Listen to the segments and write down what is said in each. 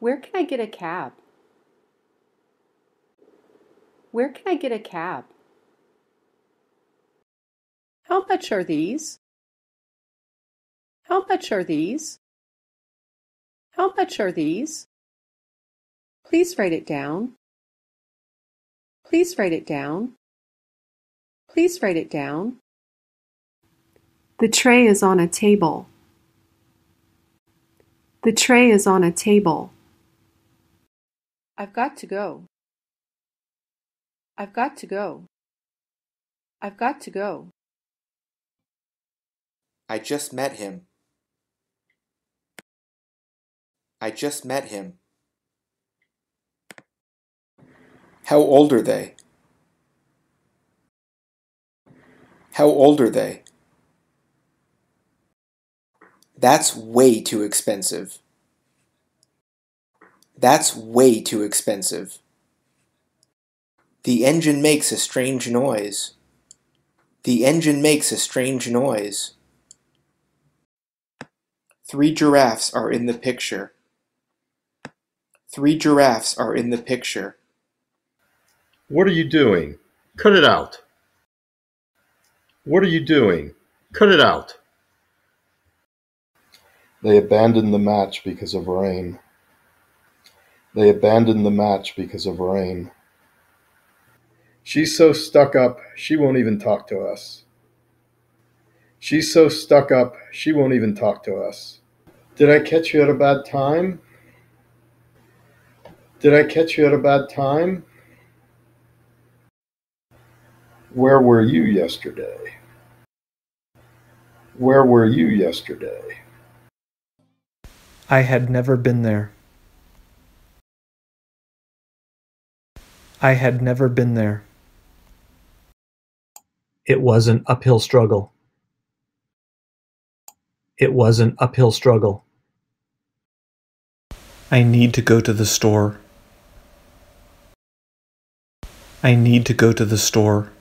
Where can I get a cab? Where can I get a cab? How much are these? How much are these? How much are these? Please write it down. Please write it down. Please write it down. The tray is on a table. The tray is on a table. I've got to go. I've got to go. I've got to go. I just met him. I just met him. How old are they? How old are they? That's way too expensive. That's way too expensive. The engine makes a strange noise. The engine makes a strange noise. Three giraffes are in the picture. Three giraffes are in the picture. What are you doing? Cut it out. What are you doing? Cut it out. They abandoned the match because of rain. They abandoned the match because of rain. She's so stuck up, she won't even talk to us. She's so stuck up, she won't even talk to us. Did I catch you at a bad time? Did I catch you at a bad time? Where were you yesterday? Where were you yesterday? I had never been there. I had never been there. It was an uphill struggle. It was an uphill struggle. I need to go to the store. I need to go to the store.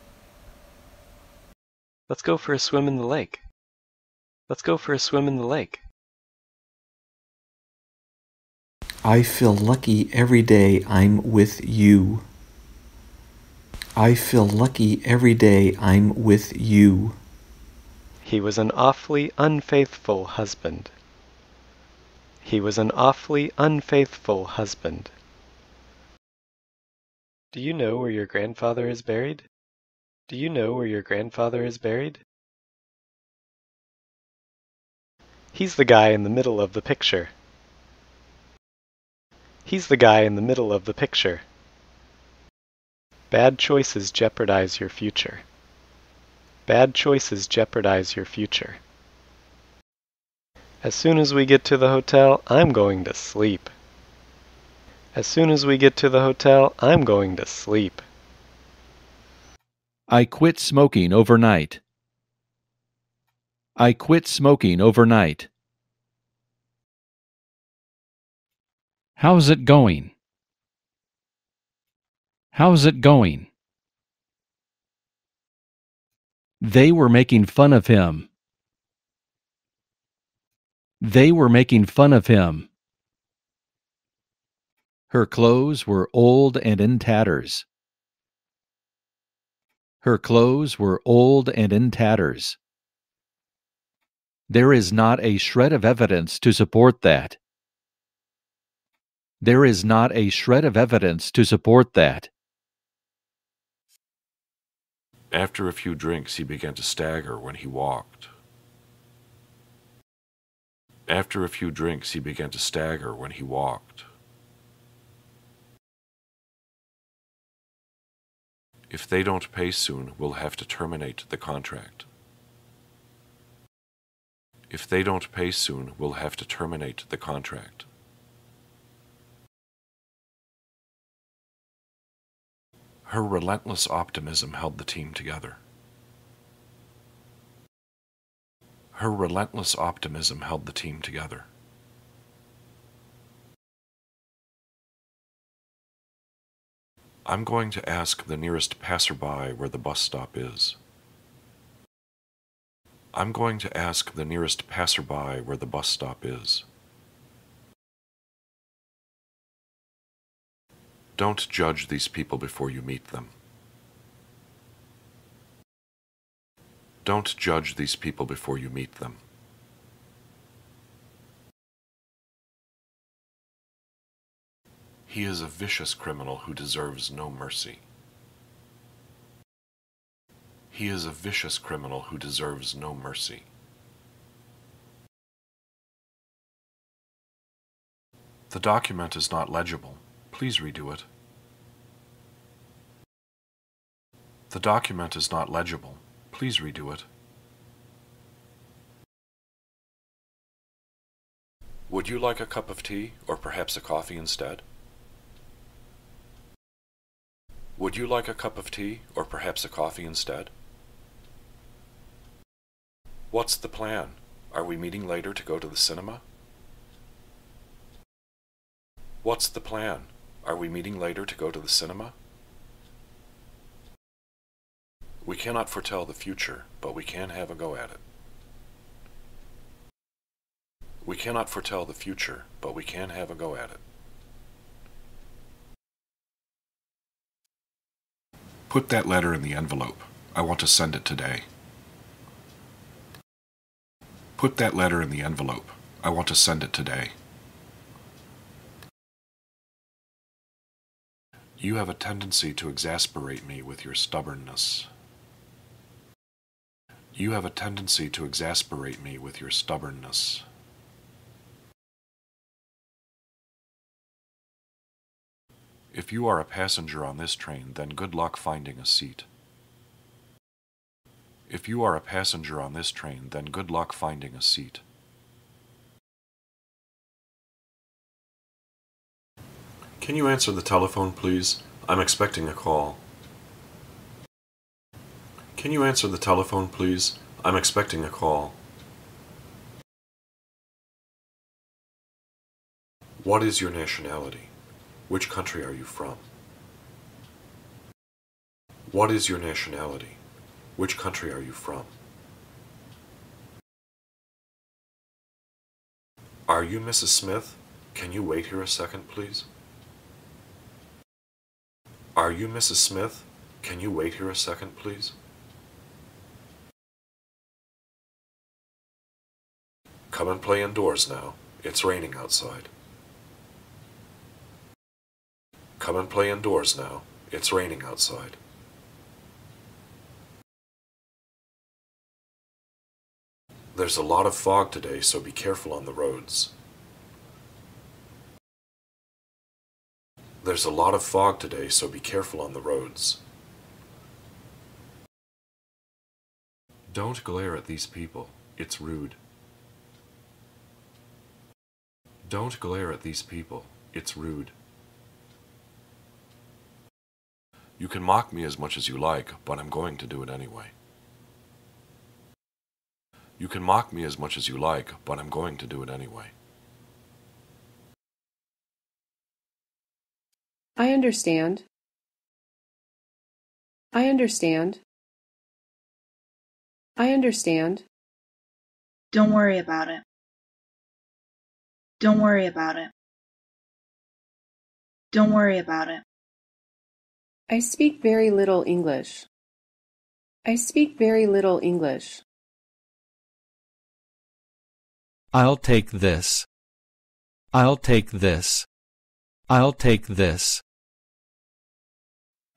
Let's go for a swim in the lake. Let's go for a swim in the lake. I feel lucky every day I'm with you. I feel lucky every day I'm with you. He was an awfully unfaithful husband. He was an awfully unfaithful husband. Do you know where your grandfather is buried? Do you know where your grandfather is buried? He's the guy in the middle of the picture. He's the guy in the middle of the picture. Bad choices jeopardize your future. Bad choices jeopardize your future. As soon as we get to the hotel, I'm going to sleep. As soon as we get to the hotel, I'm going to sleep. I quit smoking overnight. I quit smoking overnight. How's it going? How's it going? They were making fun of him. They were making fun of him. Her clothes were old and in tatters. Her clothes were old and in tatters. There is not a shred of evidence to support that. There is not a shred of evidence to support that. After a few drinks, he began to stagger when he walked. After a few drinks, he began to stagger when he walked. If they don't pay soon, we'll have to terminate the contract. If they don't pay soon, we'll have to terminate the contract. Her relentless optimism held the team together. Her relentless optimism held the team together. I'm going to ask the nearest passerby where the bus stop is. I'm going to ask the nearest passerby where the bus stop is. Don't judge these people before you meet them. Don't judge these people before you meet them. He is a vicious criminal who deserves no mercy. He is a vicious criminal who deserves no mercy. The document is not legible. Please redo it. The document is not legible. Please redo it. Would you like a cup of tea or perhaps a coffee instead? Would you like a cup of tea or perhaps a coffee instead? What's the plan? Are we meeting later to go to the cinema? What's the plan? Are we meeting later to go to the cinema? We cannot foretell the future, but we can have a go at it. We cannot foretell the future, but we can have a go at it. Put that letter in the envelope. I want to send it today. Put that letter in the envelope. I want to send it today. You have a tendency to exasperate me with your stubbornness. You have a tendency to exasperate me with your stubbornness. If you are a passenger on this train, then good luck finding a seat. If you are a passenger on this train, then good luck finding a seat. Can you answer the telephone, please? I'm expecting a call. Can you answer the telephone, please? I'm expecting a call. What is your nationality? Which country are you from? What is your nationality? Which country are you from? Are you Mrs. Smith? Can you wait here a second, please? Are you Mrs. Smith? Can you wait here a second, please? Come and play indoors now. It's raining outside. Come and play indoors now. It's raining outside. There's a lot of fog today, so be careful on the roads. There's a lot of fog today, so be careful on the roads. Don't glare at these people. It's rude. Don't glare at these people. It's rude. You can mock me as much as you like, but I'm going to do it anyway. You can mock me as much as you like, but I'm going to do it anyway. I understand. I understand. I understand. Don't worry about it. Don't worry about it. Don't worry about it. I speak very little English. I speak very little English. I'll take this. I'll take this. I'll take this.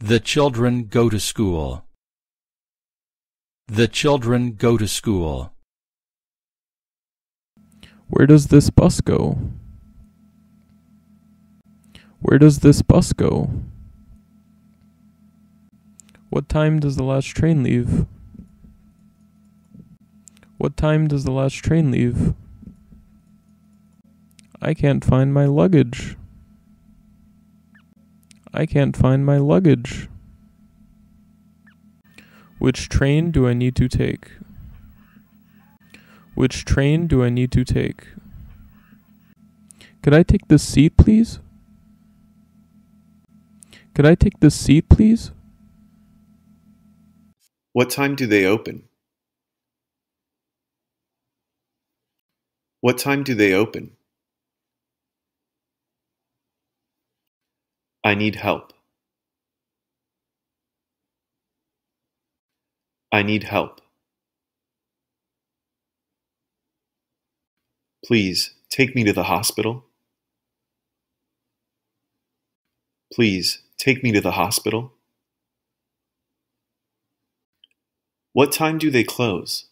The children go to school. The children go to school. Where does this bus go? Where does this bus go? What time does the last train leave? What time does the last train leave? I can't find my luggage. I can't find my luggage. Which train do I need to take? Which train do I need to take? Could I take this seat, please? Could I take this seat, please? What time do they open? What time do they open? I need help. I need help. Please take me to the hospital. Please take me to the hospital. What time do they close?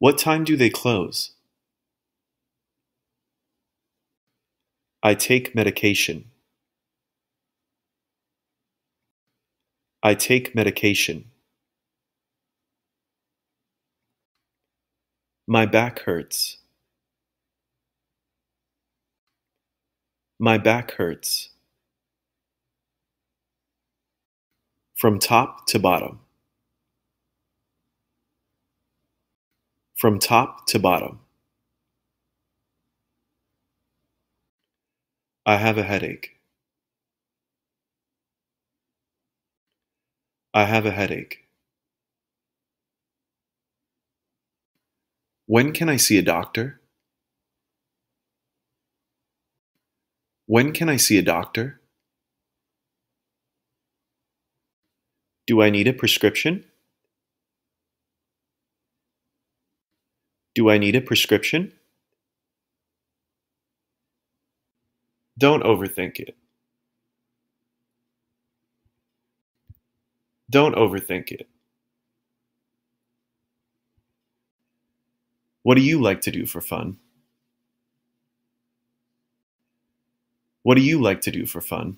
What time do they close? I take medication. I take medication. My back hurts. My back hurts. From top to bottom. From top to bottom. I have a headache. I have a headache. When can I see a doctor? When can I see a doctor? Do I need a prescription? Do I need a prescription? Don't overthink it. Don't overthink it. What do you like to do for fun? What do you like to do for fun?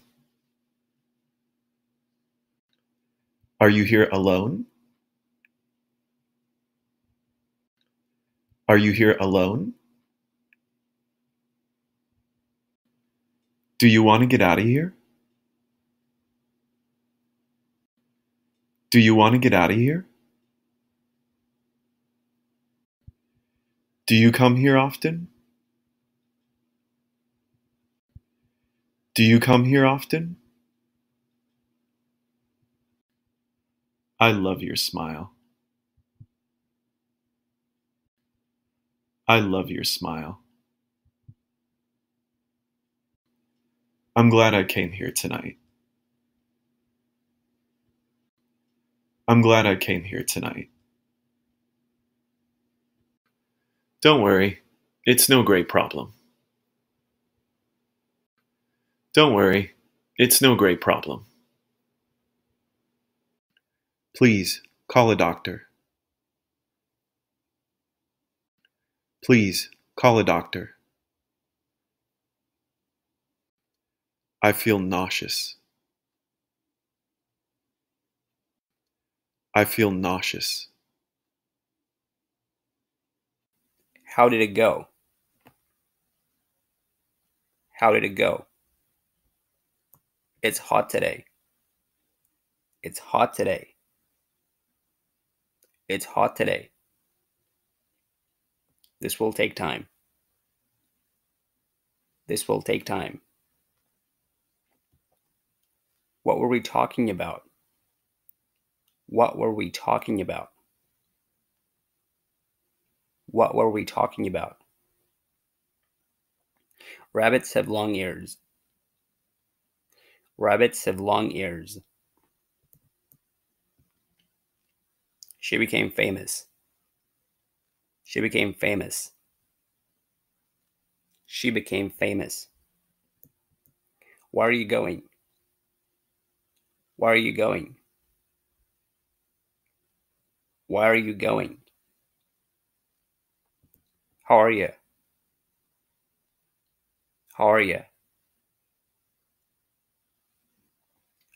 Are you here alone? Are you here alone? Do you want to get out of here? Do you want to get out of here? Do you come here often? Do you come here often? I love your smile. I love your smile. I'm glad I came here tonight. I'm glad I came here tonight. Don't worry, it's no great problem. Don't worry, it's no great problem. Please call a doctor. Please call a doctor. I feel nauseous. I feel nauseous. How did it go? How did it go? It's hot today. It's hot today. It's hot today. This will take time. This will take time. What were we talking about? What were we talking about? What were we talking about? Rabbits have long ears. Rabbits have long ears. She became famous. She became famous. She became famous. Where are you going? Where are you going? Where are you going? How are you? How are you?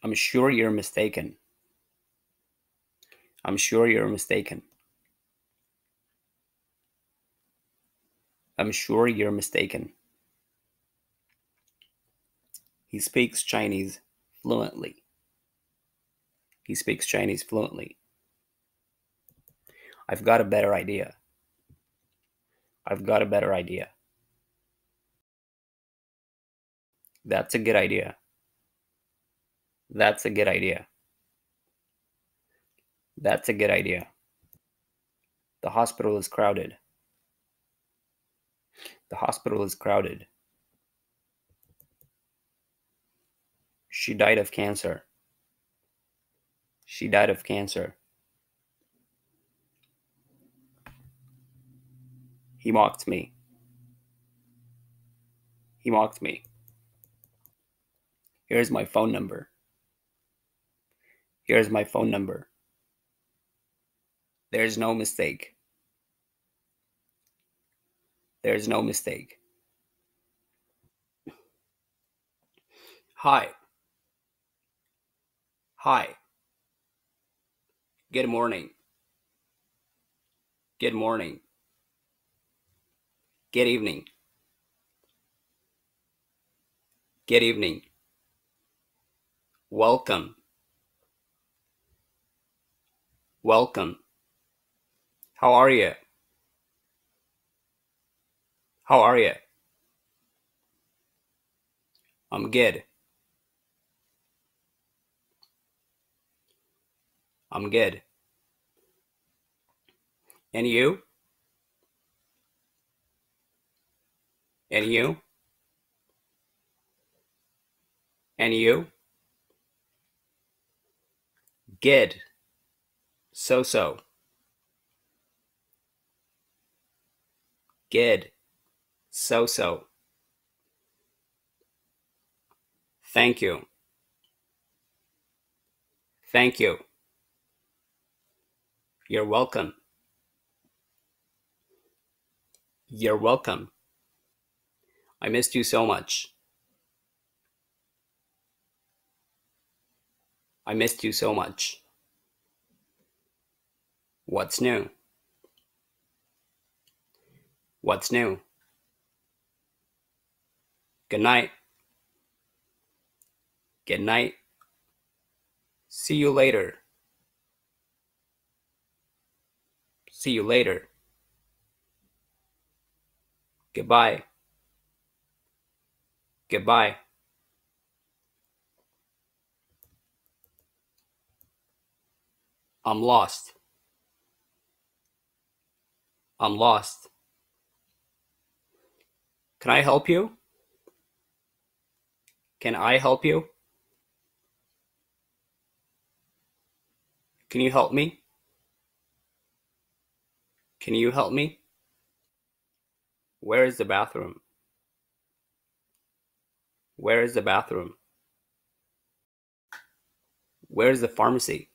I'm sure you're mistaken. I'm sure you're mistaken. I'm sure you're mistaken. He speaks Chinese fluently. He speaks Chinese fluently. I've got a better idea. I've got a better idea. That's a good idea. That's a good idea. That's a good idea. The hospital is crowded. The hospital is crowded. She died of cancer. She died of cancer. He mocked me. He mocked me. Here's my phone number. Here's my phone number. There's no mistake. There's no mistake. Hi. Hi. Good morning. Good morning. Good evening. Good evening. Welcome. Welcome. How are you? How are you? I'm good. I'm good. And you? And you? And you? Good. So so. Good. So so. Thank you. Thank you. You're welcome. You're welcome. I missed you so much. I missed you so much. What's new? What's new? Good night. Good night. See you later. See you later. Goodbye. Goodbye. I'm lost. I'm lost. Can I help you? Can I help you? Can you help me? Can you help me? Where is the bathroom? Where is the bathroom? Where is the pharmacy?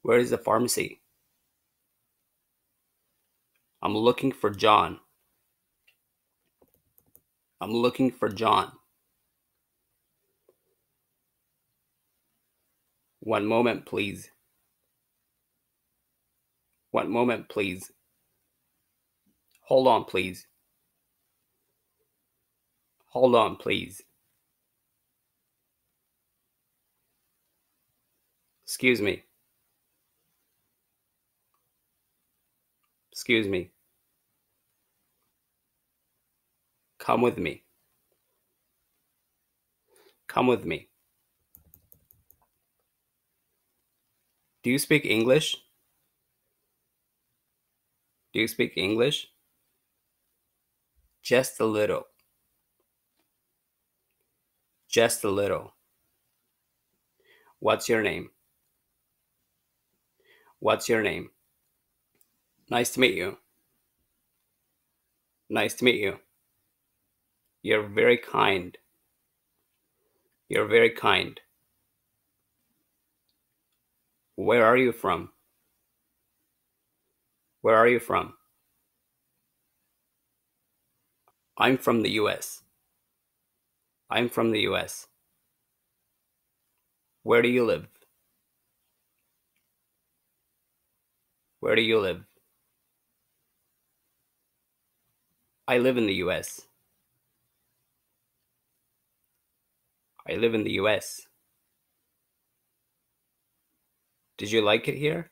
Where is the pharmacy? I'm looking for John. I'm looking for John. One moment, please. One moment, please. Hold on, please. Hold on, please. Excuse me. Excuse me. Come with me. Come with me. Do you speak English? Do you speak English? just a little. Just a little. What's your name? What's your name? Nice to meet you. Nice to meet you. You're very kind. You're very kind. Where are you from? Where are you from? I'm from the US. I'm from the US. Where do you live? Where do you live? I live in the US. I live in the US. Did you like it here?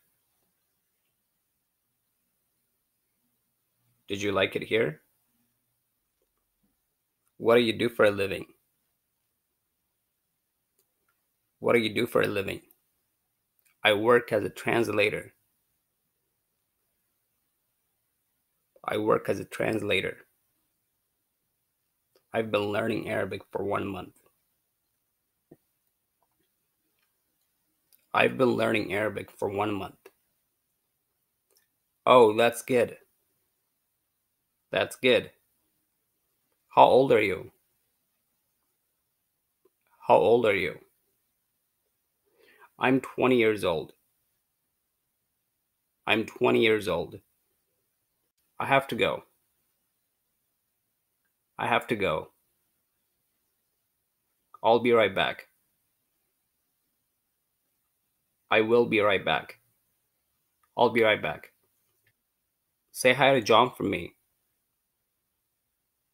Did you like it here? What do you do for a living? What do you do for a living? I work as a translator. I work as a translator. I've been learning Arabic for one month. I've been learning Arabic for one month. Oh, that's good. That's good. How old are you? How old are you? I'm 20 years old. I'm 20 years old. I have to go. I have to go. I'll be right back. I will be right back. I'll be right back. Say hi to John for me.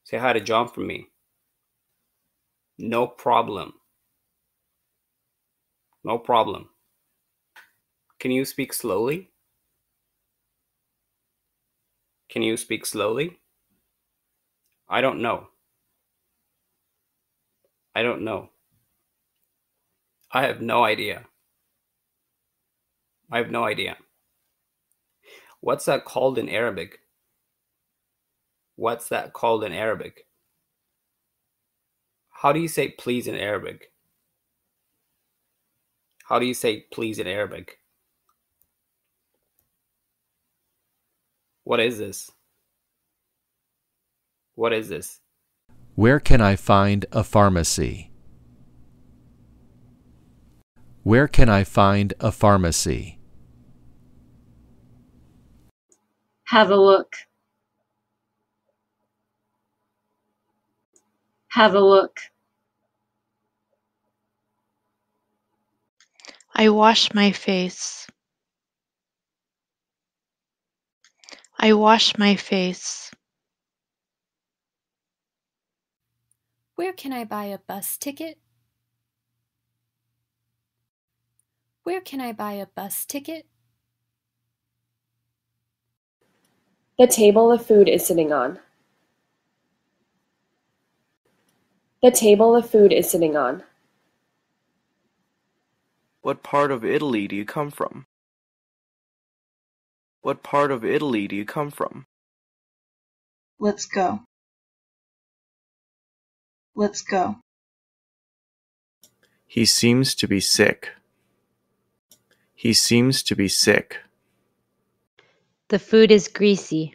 Say hi to John for me. No problem. No problem. Can you speak slowly? Can you speak slowly? I don't know. I don't know. I have no idea. I have no idea. What's that called in Arabic? What's that called in Arabic? How do you say please in Arabic? How do you say please in Arabic? What is this? What is this? Where can I find a pharmacy? Where can I find a pharmacy? Have a look. have a look. I wash my face. I wash my face. Where can I buy a bus ticket? Where can I buy a bus ticket? The table the food is sitting on. The table the food is sitting on. What part of Italy do you come from? What part of Italy do you come from? Let's go. Let's go. He seems to be sick. He seems to be sick. The food is greasy.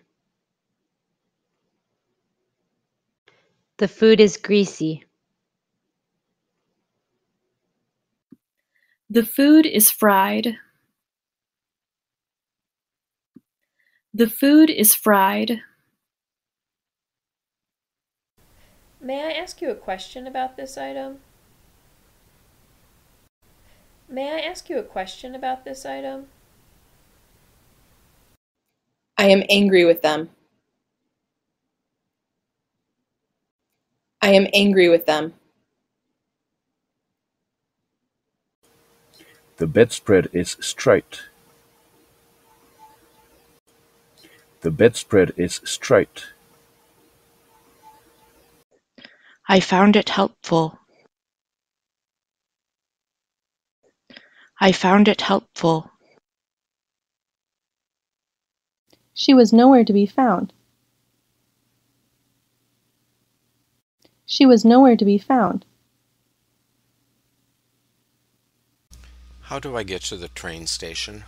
The food is greasy. The food is fried. The food is fried. May I ask you a question about this item? May I ask you a question about this item? I am angry with them. I am angry with them. The bedspread is straight. The bedspread is straight. I found it helpful. I found it helpful. She was nowhere to be found, She was nowhere to be found. How do I get to the train station?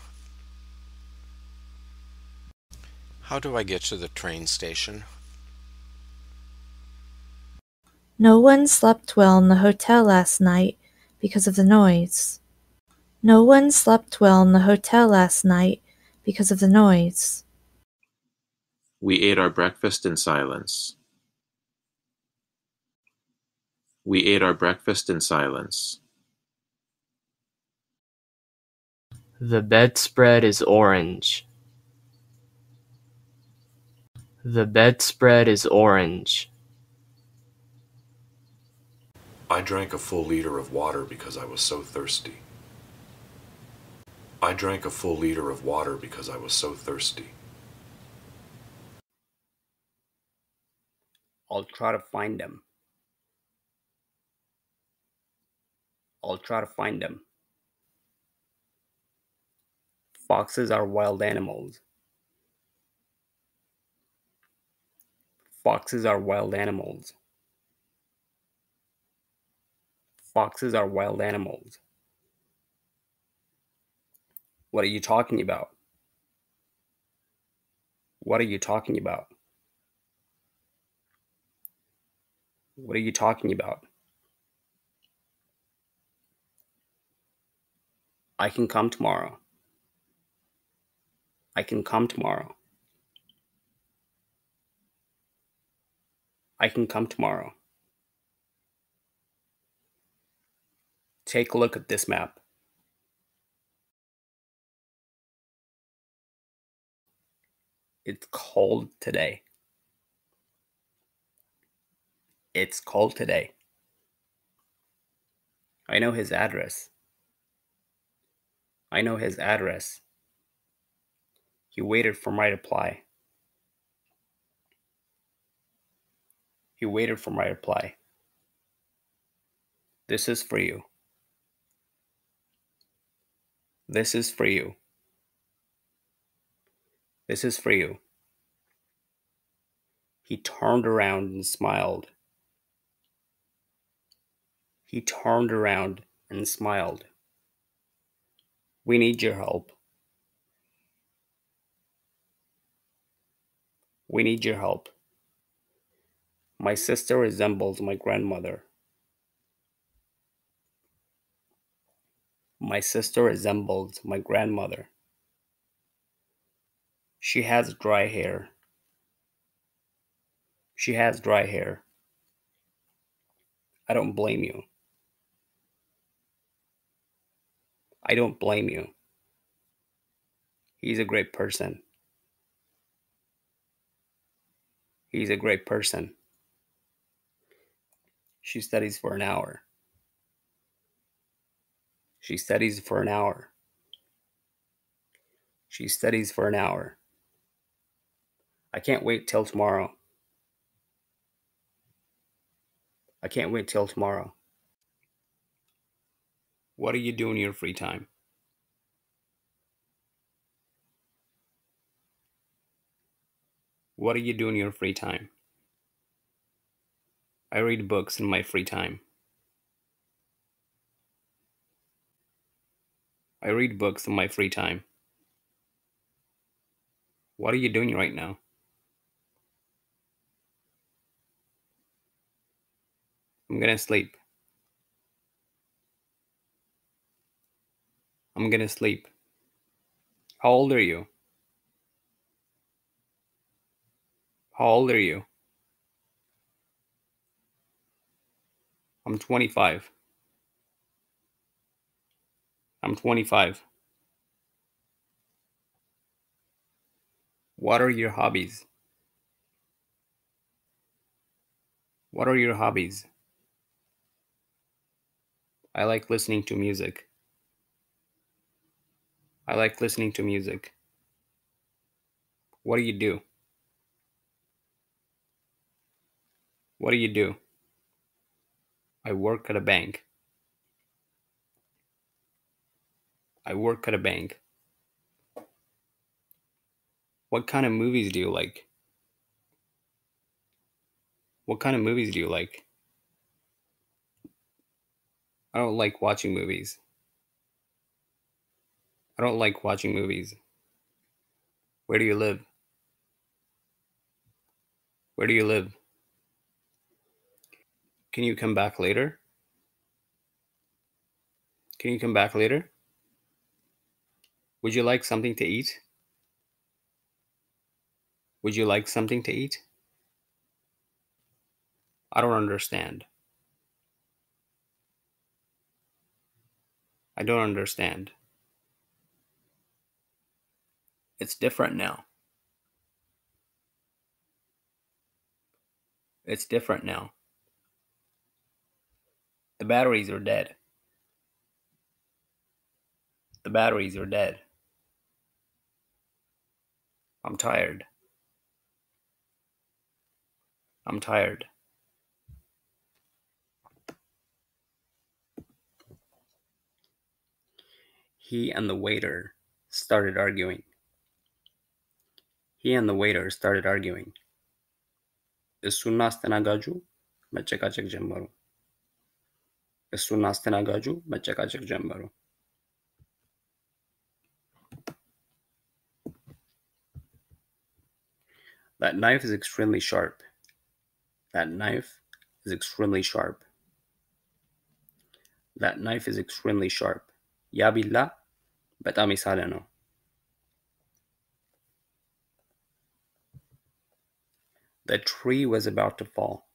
How do I get to the train station? No one slept well in the hotel last night because of the noise. No one slept well in the hotel last night because of the noise. We ate our breakfast in silence. We ate our breakfast in silence. The bedspread is orange. The bedspread is orange. I drank a full liter of water because I was so thirsty. I drank a full liter of water because I was so thirsty. I'll try to find them. I'll try to find them. Foxes are wild animals. Foxes are wild animals. Foxes are wild animals. What are you talking about? What are you talking about? What are you talking about? I can come tomorrow. I can come tomorrow. I can come tomorrow. Take a look at this map. It's cold today. It's cold today. I know his address. I know his address. He waited for my reply. He waited for my reply. This is for you. This is for you. This is for you. He turned around and smiled. He turned around and smiled. We need your help. We need your help. My sister resembles my grandmother. My sister resembles my grandmother. She has dry hair. She has dry hair. I don't blame you. I don't blame you. He's a great person. He's a great person. She studies for an hour. She studies for an hour. She studies for an hour. I can't wait till tomorrow. I can't wait till tomorrow. What are you doing in your free time? What are you doing in your free time? I read books in my free time. I read books in my free time. What are you doing right now? I'm gonna sleep. I'm gonna sleep. How old are you? How old are you? I'm 25. I'm 25. What are your hobbies? What are your hobbies? I like listening to music. I like listening to music. What do you do? What do you do? I work at a bank. I work at a bank. What kind of movies do you like? What kind of movies do you like? I don't like watching movies. I don't like watching movies. Where do you live? Where do you live? Can you come back later? Can you come back later? Would you like something to eat? Would you like something to eat? I don't understand. I don't understand. It's different now. It's different now. The batteries are dead. The batteries are dead. I'm tired. I'm tired. He and the waiter started arguing. He and the waiter started arguing. አስተናጋጁ መጨቃጨቅ ጀመሩ። አስተናጋጁ መጨቃጨቅ ጀመሩ። That knife is extremely sharp. That knife is extremely sharp. That knife is extremely sharp. ያ ቢላ በጣም The tree was about to fall.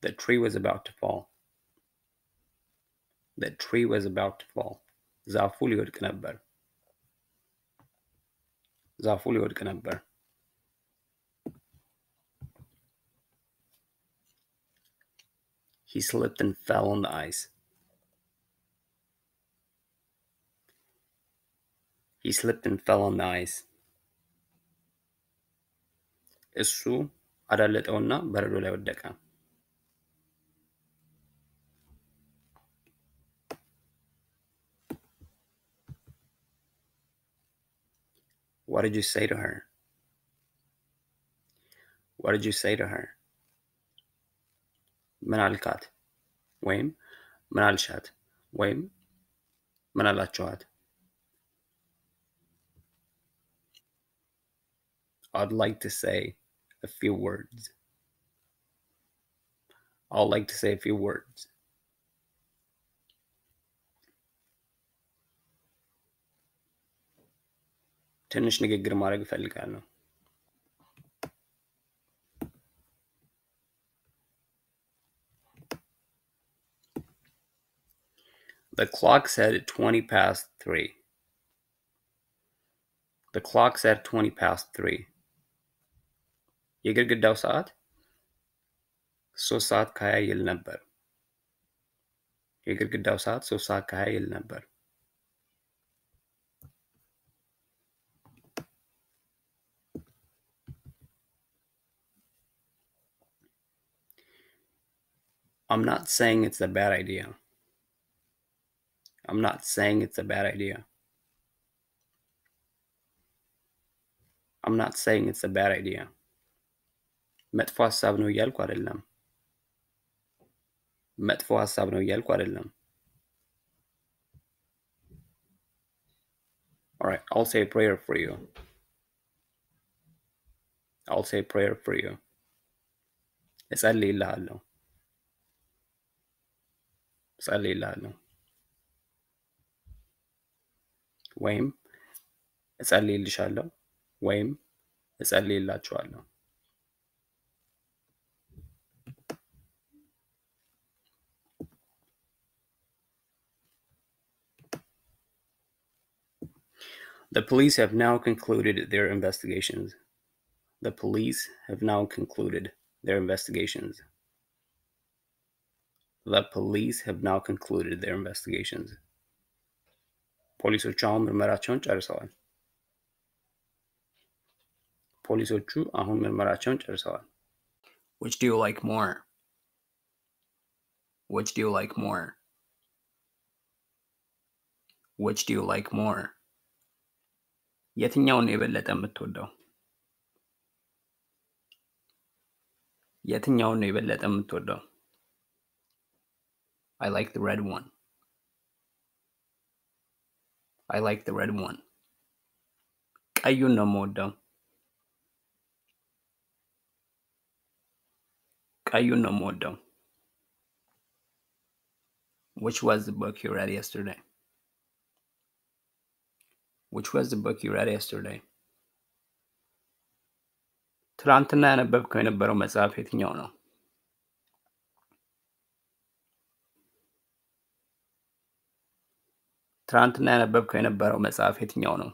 The tree was about to fall. The tree was about to fall. ዛፉ ሊወድቅ ነበር። ዛፉ ሊወድቅ ነበር። He slipped and fell on the ice. He slipped and fell on the ice. እሱ አዳለጠውና በረዶ ላይ ወደቀ። What did you say to her? What did you say to her? ምን አልካት ወይም ምን አልሻት ወይም ምን አላችኋት? I'd like to say a few words. I'll like to say a few words. ትንሽ ንግግር ማድረግ እፈልጋለሁ። The clock said 20 past 3. The clock said 20 past 3. የግድግዳው ሰዓት ሶስት ሰዓት ከሀያ ይል ነበር። የግድግዳው ሰዓት ሶስት ሰዓት ከሀያ ይል ነበር። I'm not saying it's a bad idea. I'm not saying it's a bad idea. I'm not saying it's a bad idea. መጥፎ ሀሳብ ነው እያልኩ አይደለም። መጥፎ ሀሳብ ነው እያልኩ አይደለም። All right, I'll say a prayer for you. I'll say a prayer for you. እጸልይልሃለሁ እጸልይልሃለሁ ወይም እጸልይልሻለሁ ወይም እጸልይላችኋለሁ። The police have now concluded their investigations. The police have now concluded their investigations. The police have now concluded their investigations. ፖሊሶቹ አሁን ምርመራቸውን ጨርሰዋል። ፖሊሶቹ አሁን ምርመራቸውን Which do you like more? Which do you like more? Which do you like more? የትኛውን ነው የበለጠ የምትወደው? የትኛውን ነው የበለጠ የምትወደው? I like the red one. I like the red one. ቀዩን ነው የምወደው። ቀዩን ነው የምወደው። Which was the book you read yesterday? which was the book you read yesterday? ትናንትና ያነበብከው የነበረው መጽሐፍ የትኛው ነው? ትናንትና ያነበብከው የነበረው መጽሐፍ የትኛው ነው?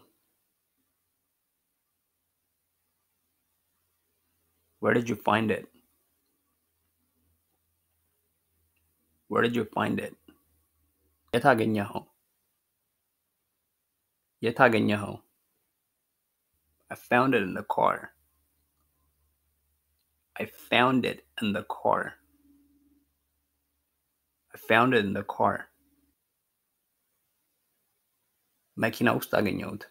Where did you find it? Where did you find it? የት አገኘኸው? የት አገኘኸው? I found it in the car. I found it in the car. I found it in the car. መኪና ውስጥ አገኘሁት።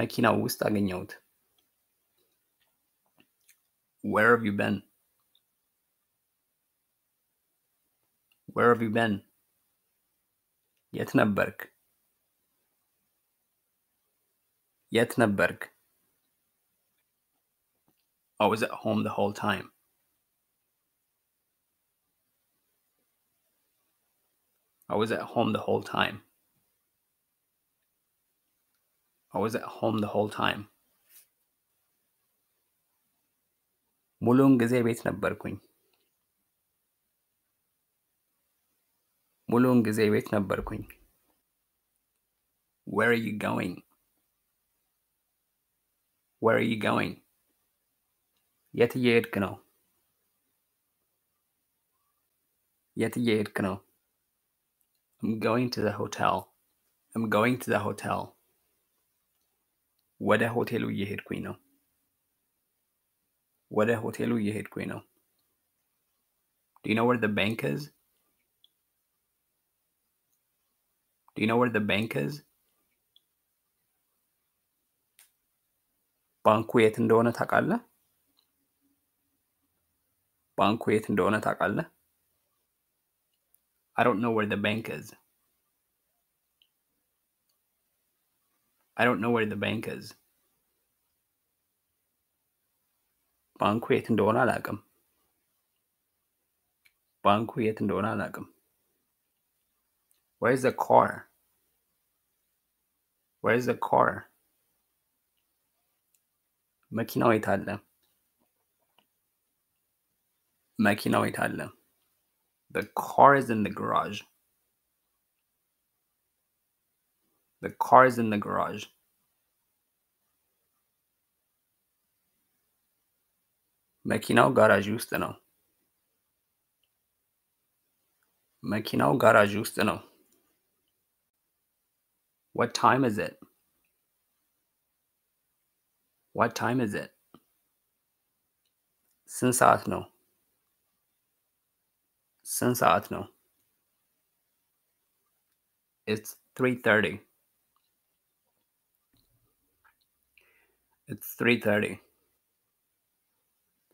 መኪና ውስጥ አገኘሁት። Where have you been? Where have you been? in የት ነበርክ? Yetneberg. Oh, I was at home the whole time. Oh, I was at home the whole time. Oh, I was at home the whole time. ሙሉውን ጊዜ ቤት ነበርኩኝ። ሙሉውን ጊዜ ቤት ነበርኩኝ። Where are you going? Where are you going? Yetiyed Gano. Yetiyed Gano. I'm going to the hotel. I'm going to the hotel. hotel you hit, Queeno. እየሄድኩኝ ነው። hotel you hit, Queeno. Do you know where the bank is? Do you know where the bank is? ባንኩ የት እንደሆነ ታውቃለህ? ባንኩ የት እንደሆነ ታውቃለህ? I don't know where the bank is. I don't know where the bank is. ባንኩ የት እንደሆነ አላውቅም። ባንኩ የት እንደሆነ አላውቅም። Where is the car? Where is the car? መኪናው የት አለ? መኪናው የት አለ? The car is in the garage. The car is in the garage. መኪናው ጋራዥ ውስጥ ነው። መኪናው ጋራዥ ውስጥ ነው። What time is it? What time is it? Sensational. Sensational. It's 3:30. It's 3:30.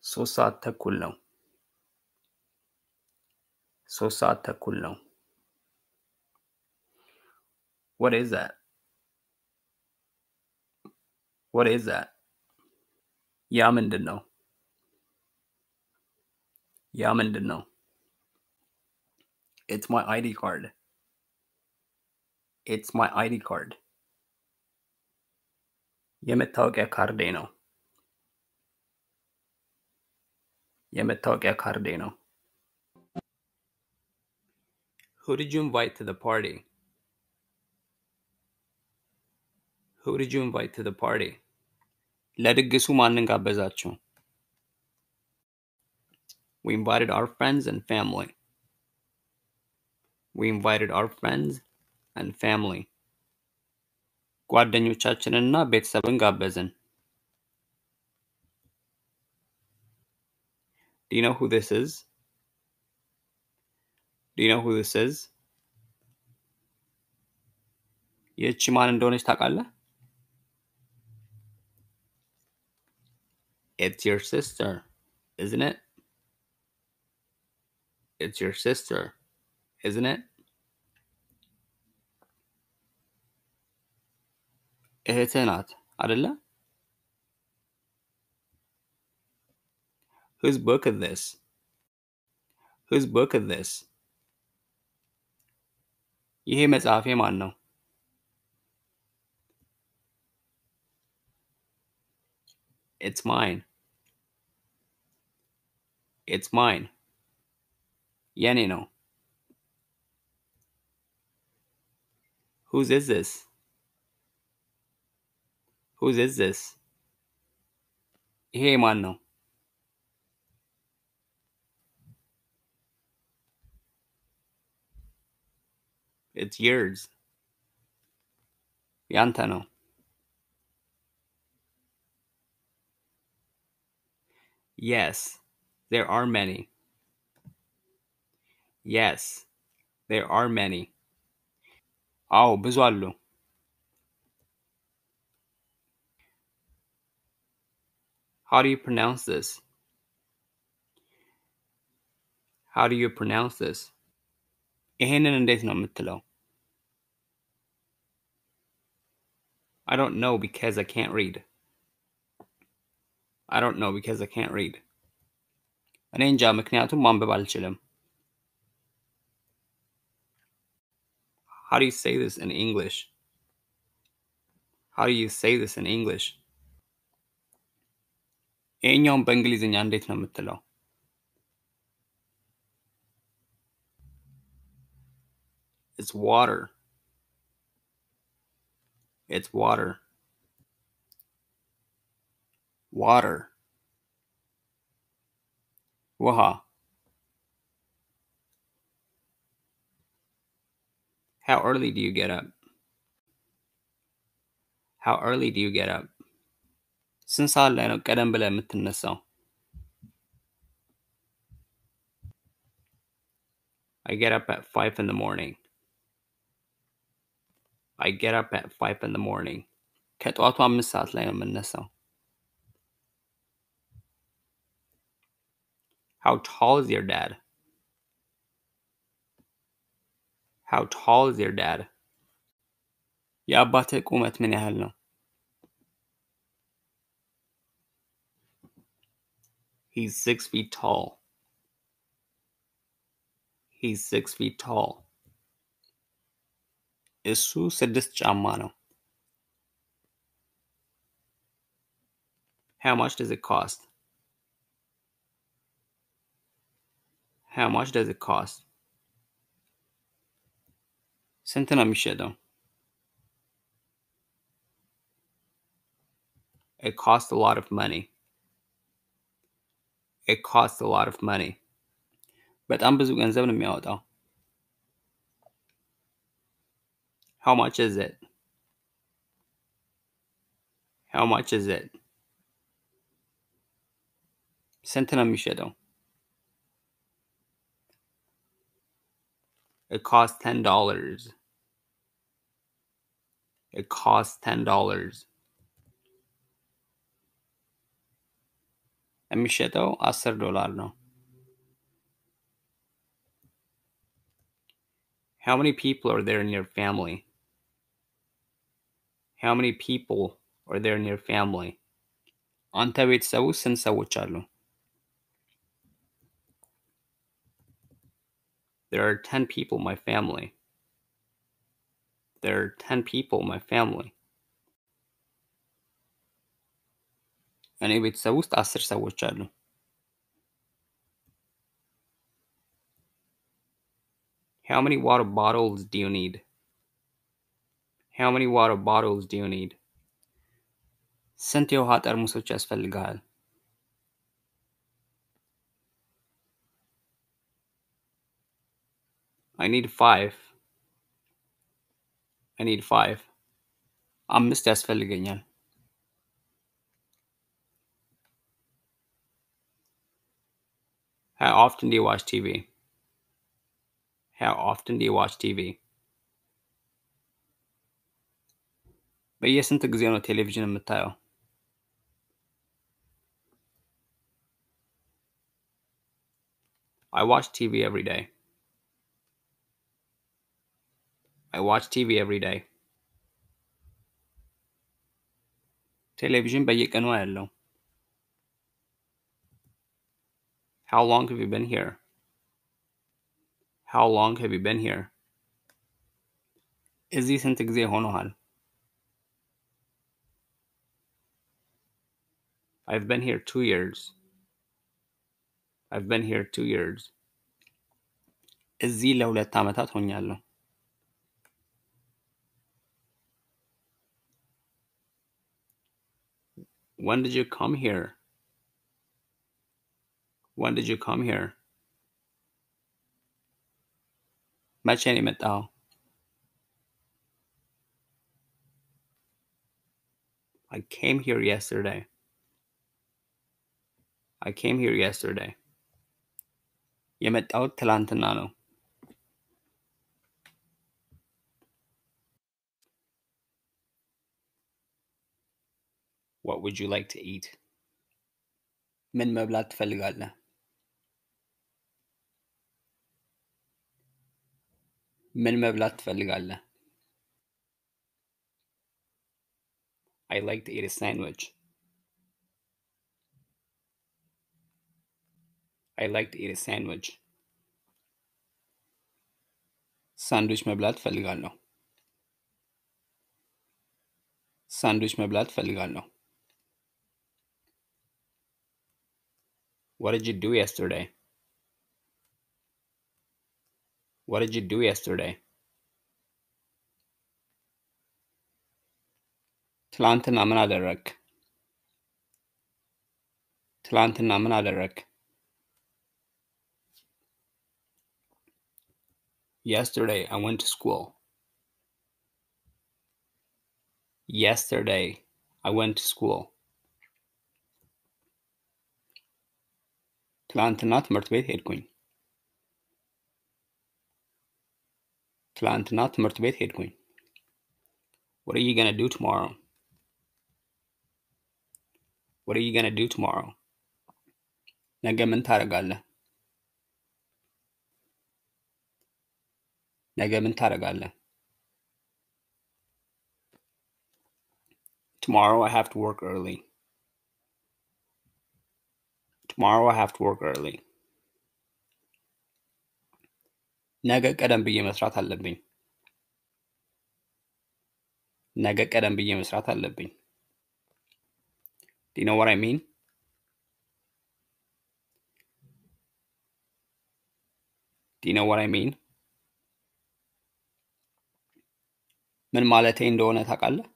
Sosata kullum. Sosata kullum. What is that? What is that? didn't know. Yamindano. know. It's my ID card. It's my ID card. Yametoga Cardeno. Yametoga Cardeno. Who did you invite to the party? Who did you invite to the party? ለድግሱ ማንን ጋበዛችሁ? We invited our friends and family. We invited our friends and family. ጓደኞቻችንና ቤተሰብን ጋበዝን። Do you know who this is? Do you know who this is? ይህቺ ማን እንደሆነች ታውቃለህ? It's your sister, isn't it? It's your sister, isn't it? እህትህ ናት አይደለ? Whose book is this? Whose book is this? ይሄ መጽሐፍ የማን ነው? It's mine. It's mine. Yanino. Whose is this? Whose is this? Hey, Mano. It's yours. Yantano. Yes. There are many. Yes, there are many. Oh, ብዙ How do you pronounce this? How do you pronounce this? ይሄንን እንዴት ነው የምትለው? I don't know because I can't read. I don't know because I can't read. እኔ እንጃ ምክንያቱም ማንበብ አልችልም። How do you say this in English? How do you say this in English? ይሄኛውን በእንግሊዝኛ እንዴት ነው የምትለው? It's water. It's water. Water. Waha. How early do you get up? How early do you get up? ስንት ሰዓት ላይ ነው ቀደም ብለህ የምትነሳው? I get up at 5 in the morning. I get up at 5 in the morning. ከጠዋቱ አምስት ሰዓት ላይ ነው የምነሳው። How tall is your dad? How tall is your dad? የአባትህ ቁመት ምን ያህል ነው? He's six feet tall. He's six feet tall. እሱ ስድስት ጫማ ነው። How much does it cost? How much does it cost? Centena mi It costs a lot of money. It costs a lot of money. በጣም ብዙ ገንዘብ ነው የሚያወጣው። How much is it? How much is it? ስንት ነው የሚሸጠው? It costs ten dollars. It costs ten dollars. የሚሸጠው aser ዶላር How many people are there in your family? How many people are there in your family? አንተ ቤተሰቡ There are 10 people in my family. There are 10 people in my family. እኔ ቤተሰብ ውስጥ አስር ሰዎች How many water bottles do you need? How many water bottles do you need? hat የውሃ ጠርሙሶች ያስፈልግሃል? I need five. I need five. i I'm Mr. ያስፈልገኛል። How often do you watch TV? How often do you watch TV? በየስንት ጊዜ ነው ቴሌቪዥን የምታየው? I watch TV every day. I watch TV every day. ቴሌቪዥን በየቀኑ አያለው። How long have you been here? How long have you been here? እዚህ ስንት ጊዜ ሆኖሃል? I've been here two years. I've been here two years. እዚህ ለሁለት ዓመታት ሆኛለሁ። When did you come here? When did you come here? Mấy chị niệm I came here yesterday. I came here yesterday. Yemet out talantanalu. what would you like to eat? من مبلات فلقالنا من مبلات فلقالنا I like to eat a sandwich. I like to eat a sandwich. Sandwich my blood fell Sandwich my blood fell What did you do yesterday? What did you do yesterday? ትላንትና ምን አደረግ? ትላንትና ምን አደረግ? Yesterday I went to school. Yesterday I went to school. ትላንትና ትምህርት ቤት ሄድኩኝ። ትላንትና ትምህርት ቤት ሄድኩኝ። What are you gonna do tomorrow? What are you gonna do tomorrow? ነገ ምን ታደርጋለህ? ነገ ምን ታደርጋለህ? Tomorrow I have to work early. tomorrow I have to work early። ነገ ቀደም ብዬ መስራት አለብኝ። ነገ ቀደም ብዬ መስራት አለብኝ። Do you know what I mean? Do you know what I mean? ምን ማለቴ እንደሆነ ታውቃለህ?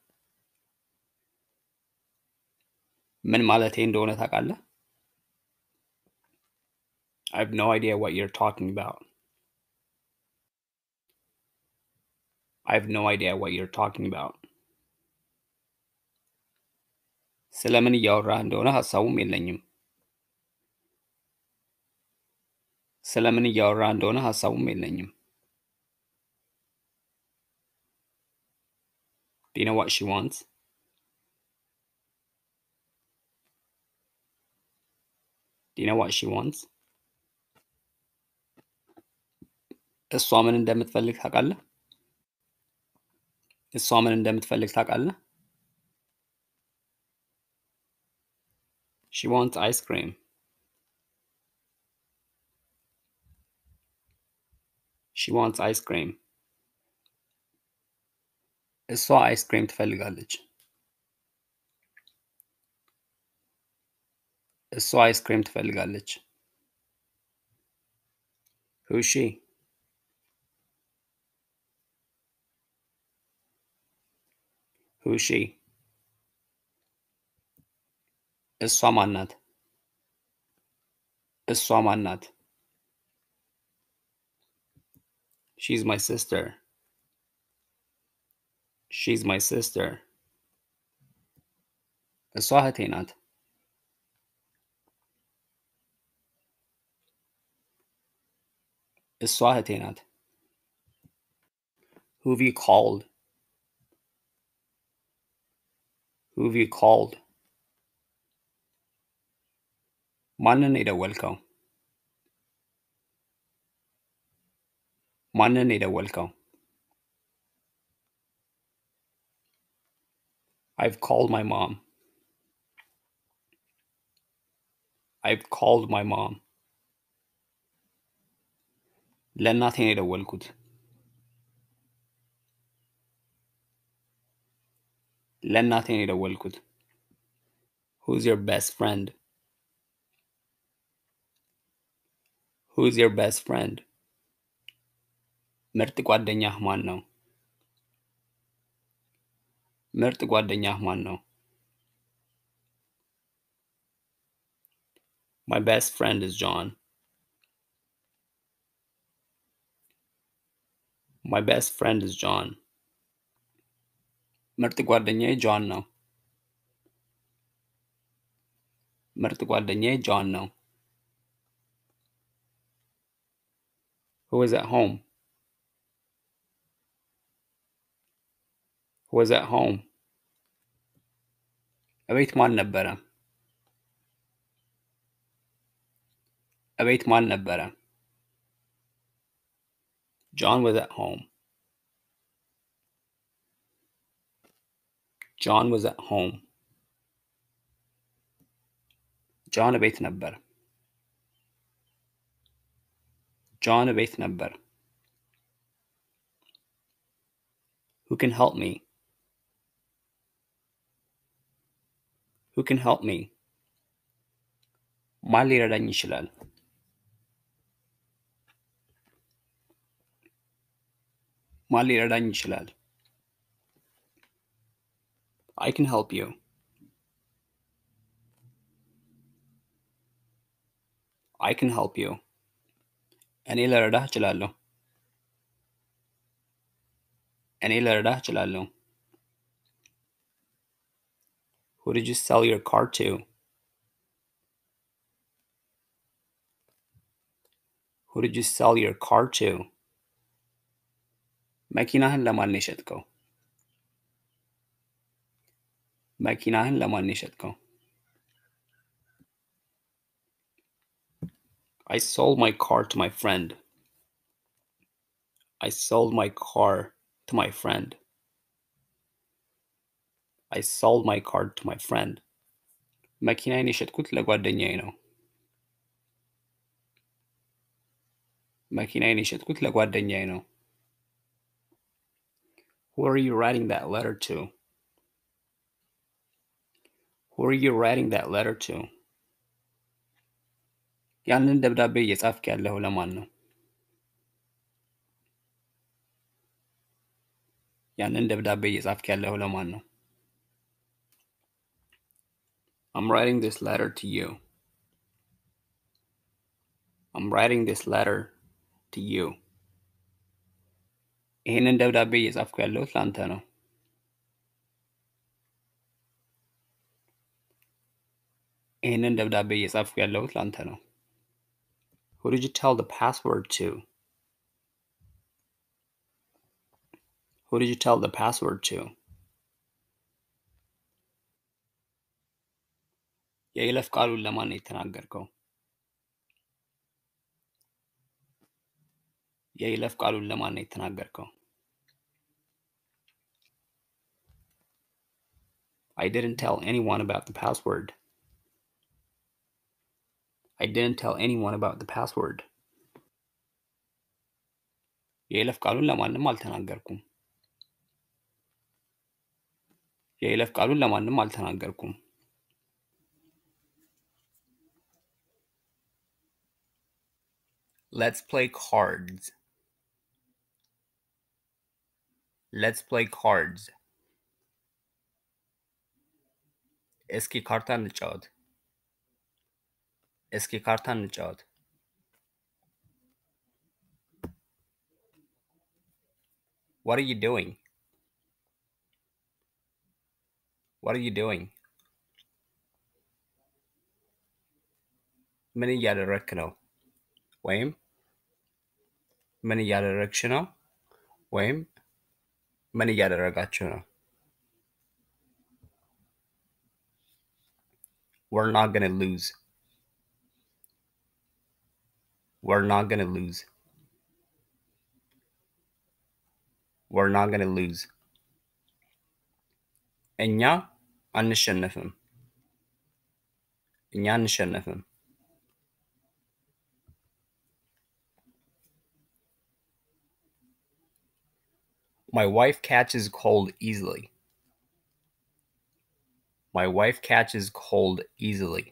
ምን ማለቴ እንደሆነ ታውቃለህ? I have no idea what you're talking about. I have no idea what you're talking about. ስለ ምን እያወራህ እንደሆነ ሀሳቡም Do you know what she wants? Do you know what she wants? እሷ ምን እንደምትፈልግ ታውቃለህ? እሷ ምን እንደምትፈልግ ታውቃለህ? She wants ice cream. She wants ice cream. እሷ አይስክሬም ትፈልጋለች። እሷ አይስክሬም ትፈልጋለች። Who's she? Who is she? እሷ ማን ናት? እሷ ማን She's my sister. She's my sister. እሷ እህቴ ናት። እሷ እህቴ ናት። Who've you called? Who have you called? Mananida welcome. Mananida welcome. I've called my mom. I've called my mom. nothing أثني الأول كنت ለእናቴ ነው የደወልኩት። ሁዝ ዮር ቤስት ፍሬንድ ሁዝ ዮር ቤስት ፍሬንድ ምርጥ ጓደኛህ ማን ነው? ምርጥ ጓደኛህ ማን ነው? My best friend is John. My best friend is John. ምርጥ ጓደኛዬ ጆን ነው። ምርጥ ጓደኛዬ ጆን ነው። Who is at home? Who is at home? እቤት ማን ነበረ? እቤት ማን ነበረ? John was at home. John was at home. جان بيت نبر جان بيت نبر Who can help me? Who can help me? ما اللي ردني شلال ما اللي I can help you. I can help you. Any lerda chalalo. Any lerda chalalo. Who did you sell your car to? Who did you sell your car to? Makinahan lamal nishet ko maquinadas la manished I sold my car to my friend. I sold my car to my friend. I sold my car to my friend. መኪናዬን የሸጥኩት ለጓደኛዬ ነው። መኪናዬን የሸጥኩት ለጓደኛዬ ነው. Who are you writing that letter to? who are you writing that letter to? ያንን ደብዳቤ እየጻፍክ ለማን ነው? ያንን ደብዳቤ እየጻፍክ ለማን ነው? I'm writing this letter to you. I'm writing this letter to you. ይህንን ደብዳቤ እየጻፍኩ ያለሁት ለአንተ ነው። ይህንን ደብዳቤ እየጻፍኩ ያለሁት ነው። Who did you tell the password to? Who did you tell the password to? የይለፍ ቃሉን ለማን ነው የተናገርከው? የይለፍ ቃሉን ለማን ነው የተናገርከው? I didn't tell anyone about the password. I didn't tell anyone about the password. የይለፍ ቃሉን ለማንም አልተናገርኩም። የይለፍ ቃሉን ለማንም አልተናገርኩም። Let's play cards. Let's play cards. እስኪ ካርታ እንጫወት። እስኪ ካርታ እንጫወት። What are you doing? What are you doing? ምን እያደረግክ ነው? ወይም ምን እያደረግሽ ነው? ወይም ምን እያደረጋችሁ ነው? We're not gonna lose. We're not going to lose. We're not going to lose. እኛ አንሸነፍም። እኛ አንሸነፍም። My wife catches cold easily. My wife catches cold easily.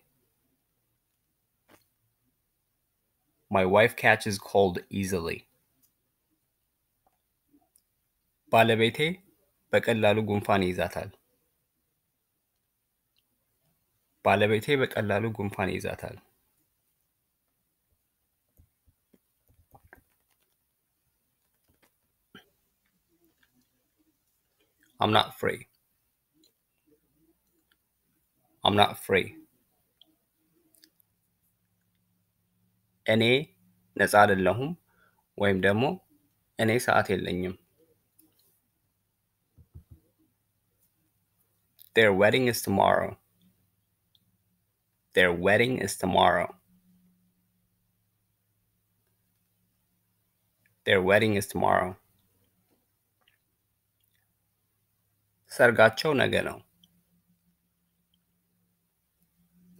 My wife catches cold easily. ባለቤቴ በቀላሉ ጉንፋን ይይዛታል። ባለቤቴ በቀላሉ ጉንፋን ይይዛታል። I'm not free. I'm not free. እኔ ነፃ አይደለሁም ወይም ደግሞ እኔ ሰዓት የለኝም። Their wedding is tomorrow. Their wedding is tomorrow. Their wedding is tomorrow. ሰርጋቸው ነገ ነው።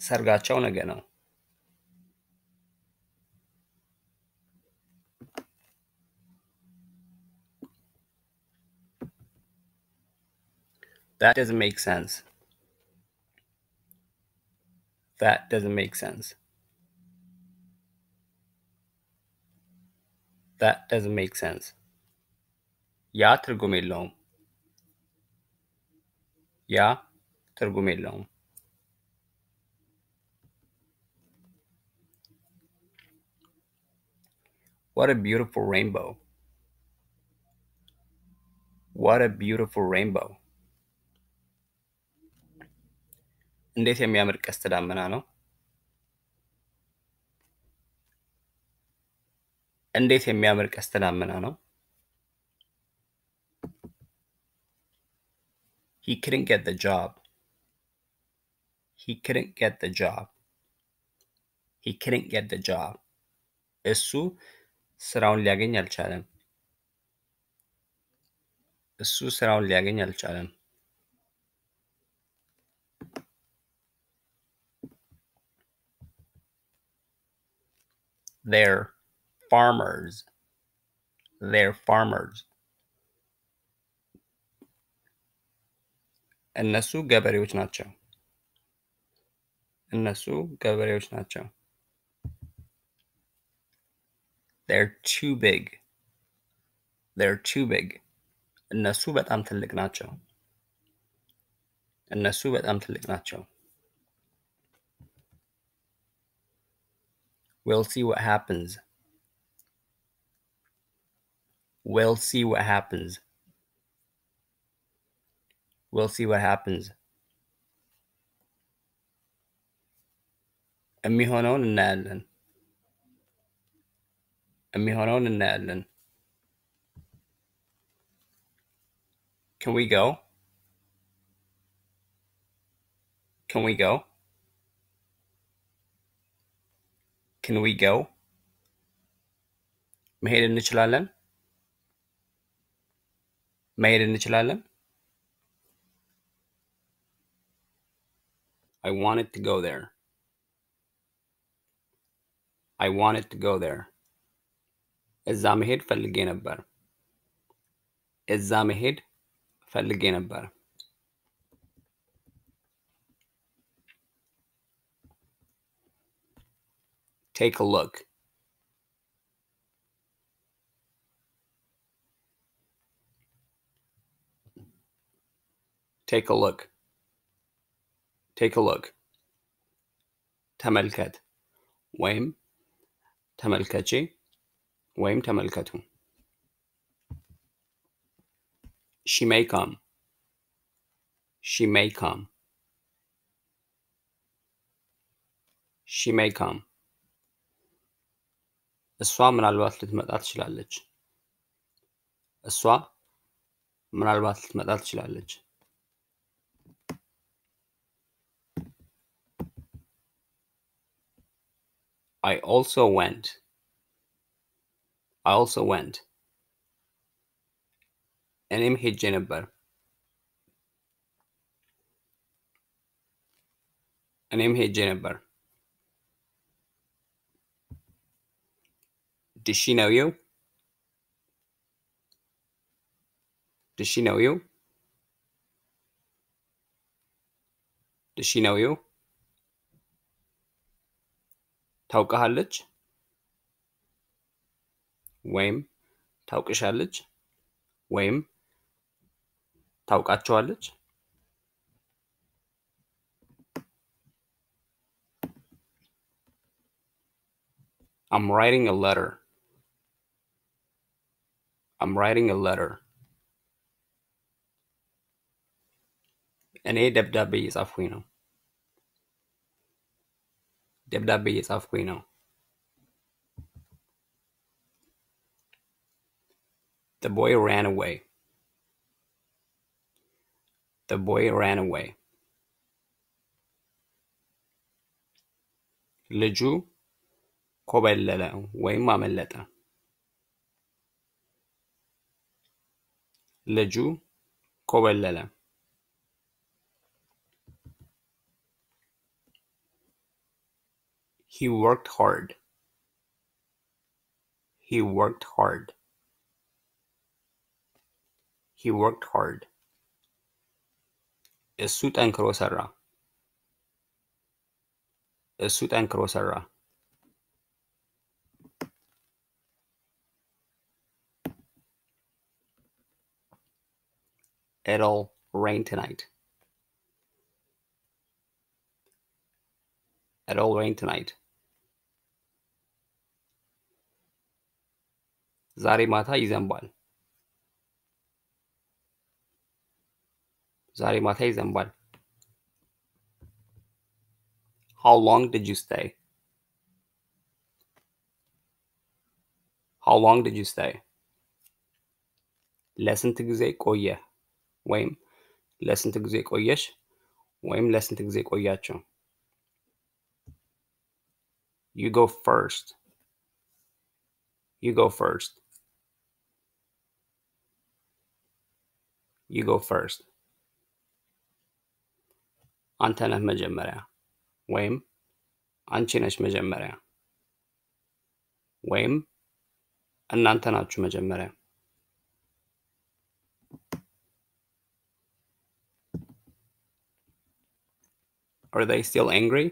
ሰርጋቸው ነገ ነው። That doesn't make sense. That doesn't make sense. That doesn't make sense. Ya थर्गुमेल लॉम या थर्गुमेल लॉम What a beautiful rainbow. What a beautiful rainbow. እንዴት የሚያምር ቀስተ ደመና ነው! እንዴት የሚያምር ቀስተ ደመና ነው! He couldn't get the job. He couldn't get the job. He couldn't get the job. እሱ ስራውን ሊያገኝ አልቻለም። እሱ ስራውን ሊያገኝ አልቻለም። They're farmers. They're farmers. እነሱ ገበሬዎች ናቸው። እነሱ ገበሬዎች ናቸው። They're too big. They're too big. እነሱ በጣም ትልቅ ናቸው። እነሱ በጣም ትልቅ ናቸው። We'll see what happens. We'll see what happens. We'll see what happens. أمي هونون النادلن honon هونون النادلن Can we go? Can we go? can we go መሄድ እንችላለን መሄድ እንችላለን I wanted to go there. I wanted to go there. እዛ መሄድ ፈልጌ ነበር። እዛ መሄድ ፈልጌ ነበር። Take a look. Take a look. Take a look. تملكت ويم تملكتي ويم تملكته She may come. She may come. She may come. እሷ ምናልባት ልትመጣ ትችላለች። እሷ ምናልባት ልትመጣ ትችላለች። I also went. I also went. እኔም ሄጄ ነበር። እኔም ሄጄ ነበር። Does she know you? Does she know you? Does she know you? ታውቀሃለች ወይም ታውቅሻለች ወይም ታውቃቸዋለች? I'm writing a letter. I'm writing a letter. እኔ ደብዳቤ እየጻፍኩኝ ነው። ደብዳቤ is ነው። The boy ran away. The boy ran away. ልጁ ኮበለለ ወይም አመለጠ። Leju, Covellele. He worked hard. He worked hard. He worked hard. እሱ ጠንክሮ ሰራ። እሱ ጠንክሮ ሰራ። It'll rain tonight. It'll rain tonight. ዛሬ ማታ ይዘንባል። ዛሬ ማታ ይዘንባል። How long did you stay? How long did you stay? ለስንት ጊዜ oh yeah. ወይም ለስንት ጊዜ ቆየሽ ወይም ለስንት ጊዜ ቆያቸው? You go first. You go first. You go first. አንተ ነህ መጀመሪያ ወይም አንቺ ነሽ መጀመሪያ ወይም እናንተ ናችሁ መጀመሪያ Are they still angry?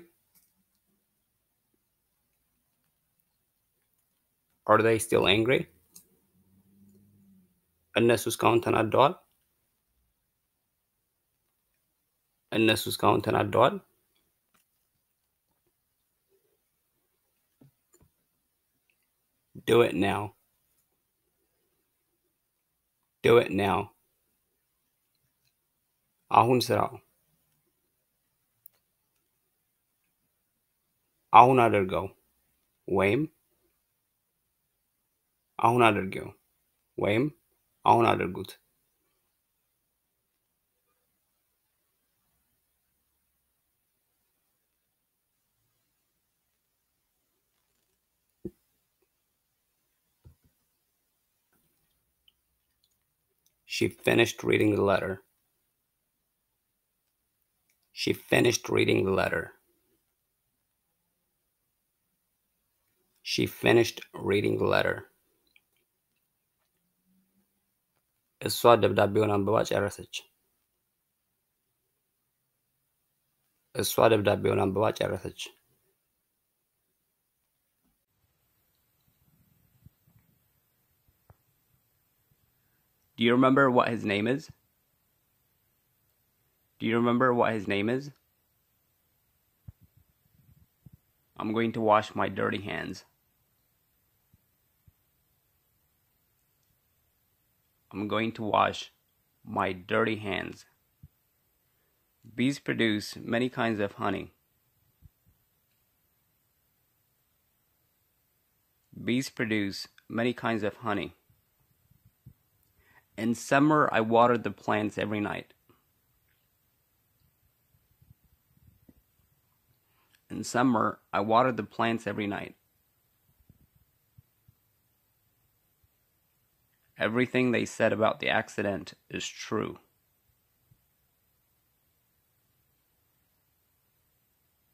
Are they still angry? እነሱ እስካሁን ተናደዋል። እነሱ እስካሁን ተናደዋል። Do it now. Do it now. አሁን ስራው a un adergău. Wame. A un adergău. Wame. A un adergut. She finished reading the letter. She finished reading the letter. She finished reading the letter. እሷ ደብዳቤውን አንብባ ጨረሰች። እሷ ደብዳቤውን አንብባ ጨረሰች። Do you remember what his name is? Do you remember what his name is? I'm going to wash my dirty hands. I'm going to wash my dirty hands. Bees produce many kinds of honey. Bees produce many kinds of honey. In summer, I water the plants every night. In summer, I water the plants every night. Everything they said about the accident is true.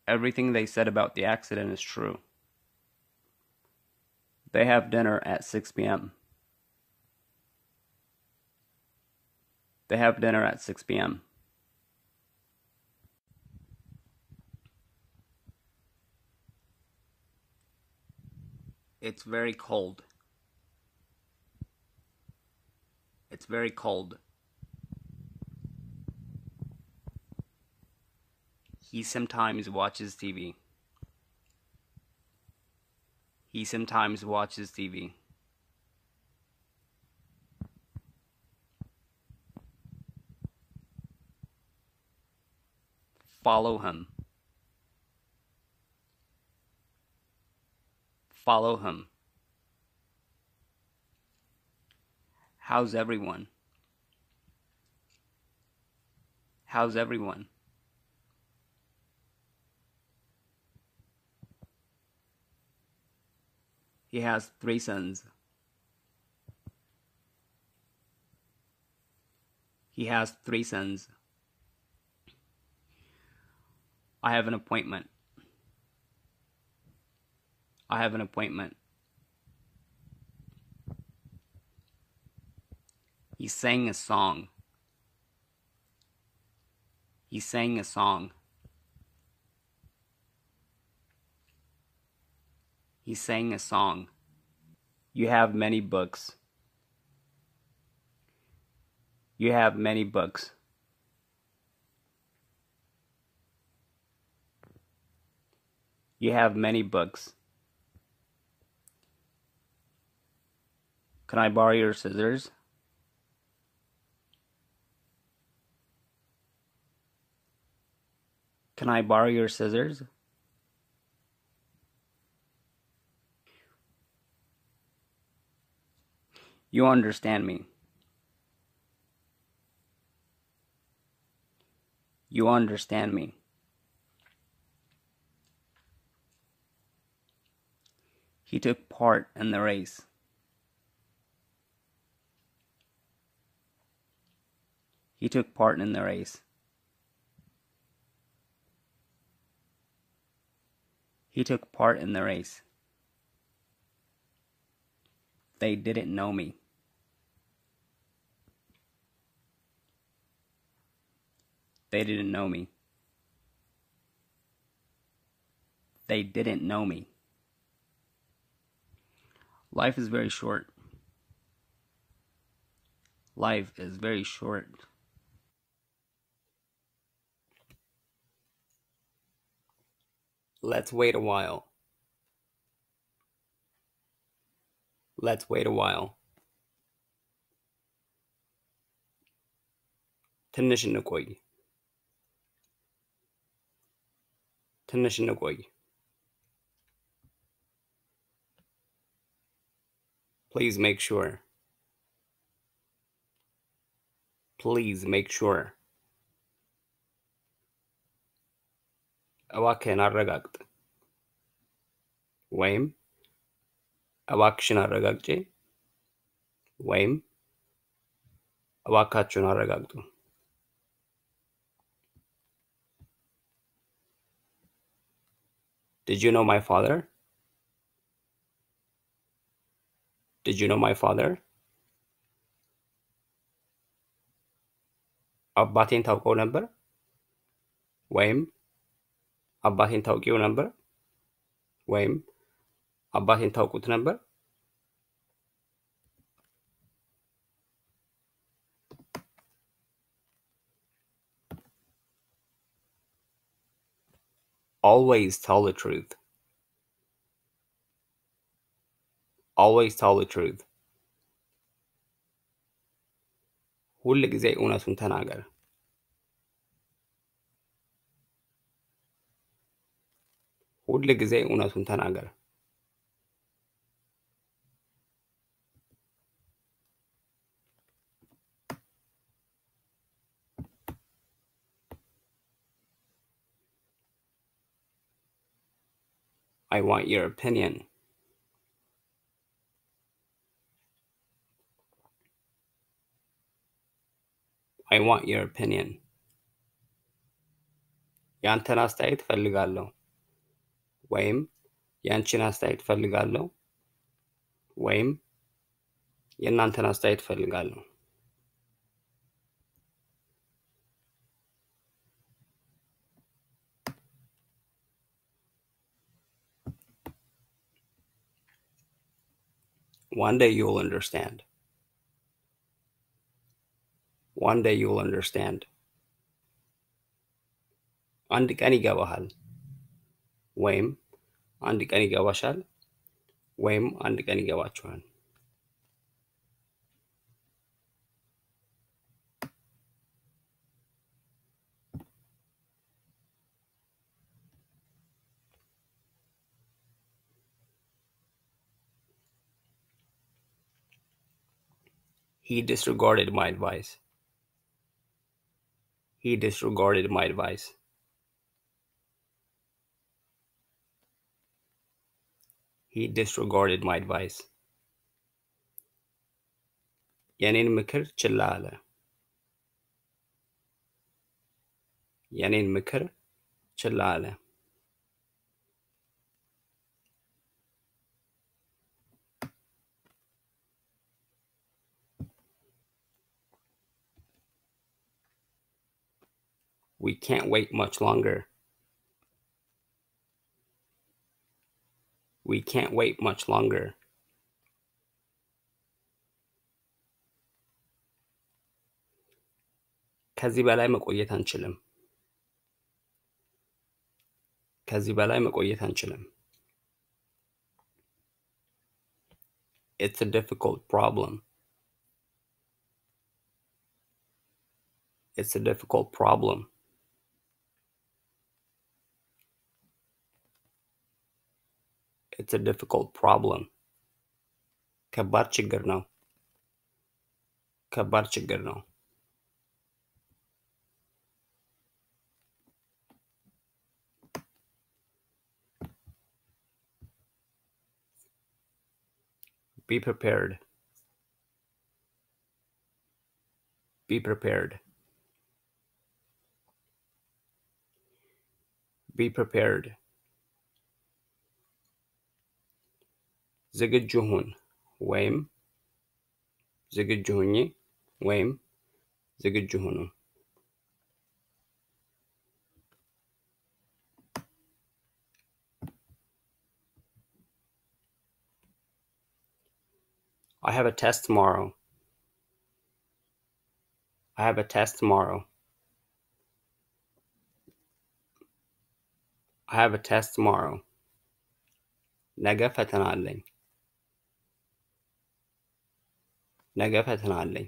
Everything they said about the accident is true. They have dinner at 6 p.m. They have dinner at 6 p.m. It's very cold. It's very cold. He sometimes watches TV. He sometimes watches TV. Follow him. Follow him. How's everyone? How's everyone? He has three sons. He has three sons. I have an appointment. I have an appointment. He sang a song. He sang a song. He sang a song. You have many books. You have many books. You have many books. Can I borrow your scissors? Can I borrow your scissors? You understand me. You understand me. He took part in the race. He took part in the race. He took part in the race. They didn't know me. They didn't know me. They didn't know me. Life is very short. Life is very short. Let's wait a while. Let's wait a while. ትንሽ እንቆይ ትንሽ እንቆይ Please make sure. Please make sure. እባክህን አረጋግጥ ወይም እባክሽን አረጋግጬ ወይም እባካችሁን አረጋግጡ። Did you know my father? Did you know my father? አባቴን ታውቀው ነበር ወይም አባቴን ታውቂው ነበር ወይም አባቴን ታውቁት ነበር? Always tell the truth. Always tell the truth. ሁል ጊዜ እውነቱን ተናገር። ሁል ጊዜ እውነቱን ተናገር። I want your opinion. I want your opinion. ያንተን አስተያየት እፈልጋለሁ። ወይም የአንቺን አስተያየት ፈልጋለሁ ወይም የእናንተን አስተያየት ፈልጋለሁ። One day you'll understand. One day you'll understand. አንድ ቀን ይገባሃል ወይም አንድ ቀን ይገባሻል ወይም አንድ ቀን ይገባችኋል። He disregarded my advice. He disregarded my advice. He disregarded my advice. የኔን ምክር ችላ አለ። የኔን ምክር ችላ አለ። We can't wait much longer. We can't wait much longer. ከዚህ በላይ መቆየት አንችልም። ከዚህ በላይ መቆየት አንችልም። It's a difficult problem. It's a difficult problem. it's a difficult problem. Kabar chigarno. Be prepared. Be prepared. Be prepared. ዝግጁ ሁን ወይም ዝግጁ ሁኚ ወይም ዝግጁ ሁኑ። I have a test tomorrow. I have a test tomorrow. I have a test tomorrow. ነገ ፈተና አለኝ። ነገ ፈተና አለኝ።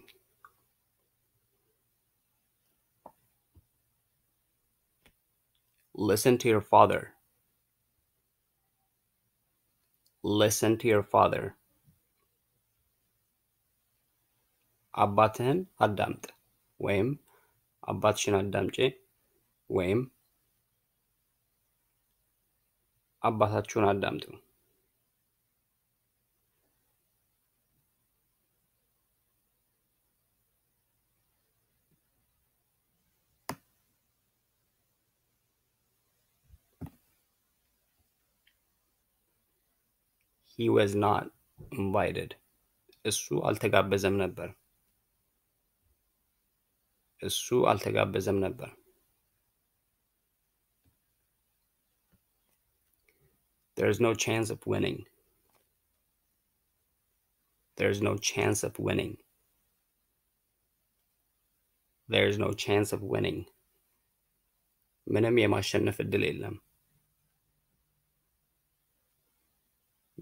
Listen to your father. Listen to your father. አባትህን አዳምጥ ወይም አባትሽን አዳምጪ ወይም አባታችሁን አዳምጡ። he was not invited እሱ አልተጋበዘም ነበር እሱ አልተጋበዘም ነበር there's no chance of winning there's no chance of winning there's no chance of winning ምንም የማሸነፍ እድል የለም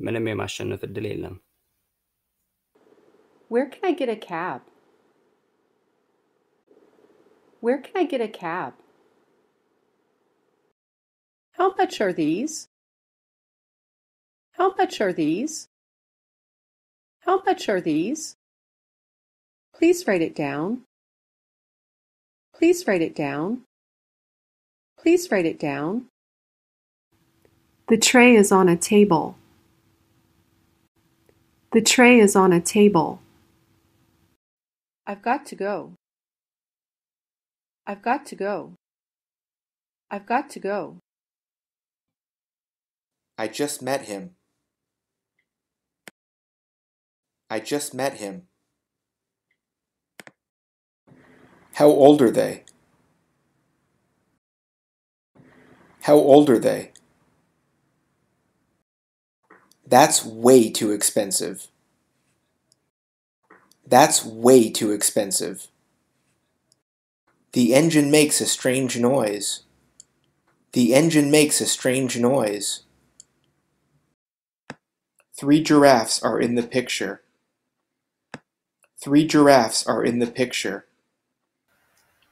ምንም የማሸነፍ እድል የለም። Where can I get a cab? Where can I get a cab? How much are these? How much are these? How much are these? Please write it down. Please write it down. Please write it down. The tray is on a table. The tray is on a table. I've got to go. I've got to go. I've got to go. I just met him. I just met him. How old are they? How old are they? That's way too expensive. That's way too expensive. The engine makes a strange noise. The engine makes a strange noise. Three giraffes are in the picture. Three giraffes are in the picture.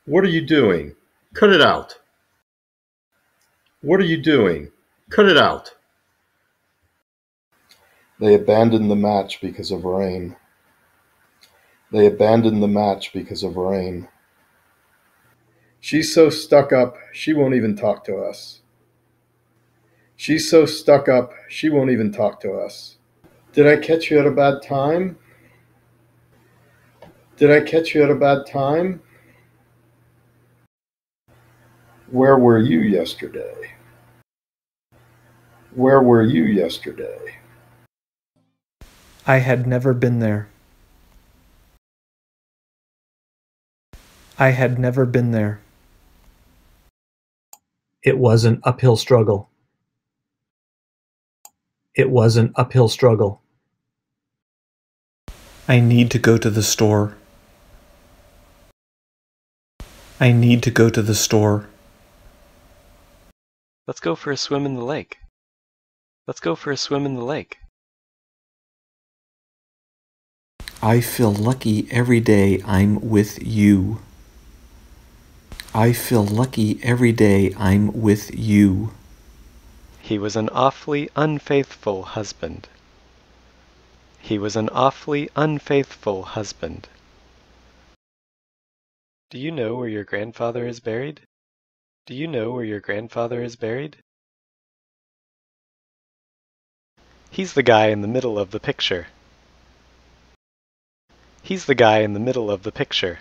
What are you doing? Cut it out. What are you doing? Cut it out. They abandoned the match because of rain. She's so stuck up, she won't even talk to us. She's so stuck up, she won't even talk to us. Did I catch you at a bad time? Did I catch you at a bad time? Where were you yesterday? Where were you yesterday? I had never been there. I had never been there. It was an uphill struggle. It was an uphill struggle. I need to go to the store. I need to go to the store. Let's go for a swim in the lake. Let's go for a swim in the lake. I feel lucky every day I'm with you. I feel lucky every day I'm with you. He was an awfully unfaithful husband. He was an awfully unfaithful husband. Do you know where your grandfather is buried? Do you know where your grandfather is buried? He's the guy in the middle of the picture. He's the guy in the middle of the picture.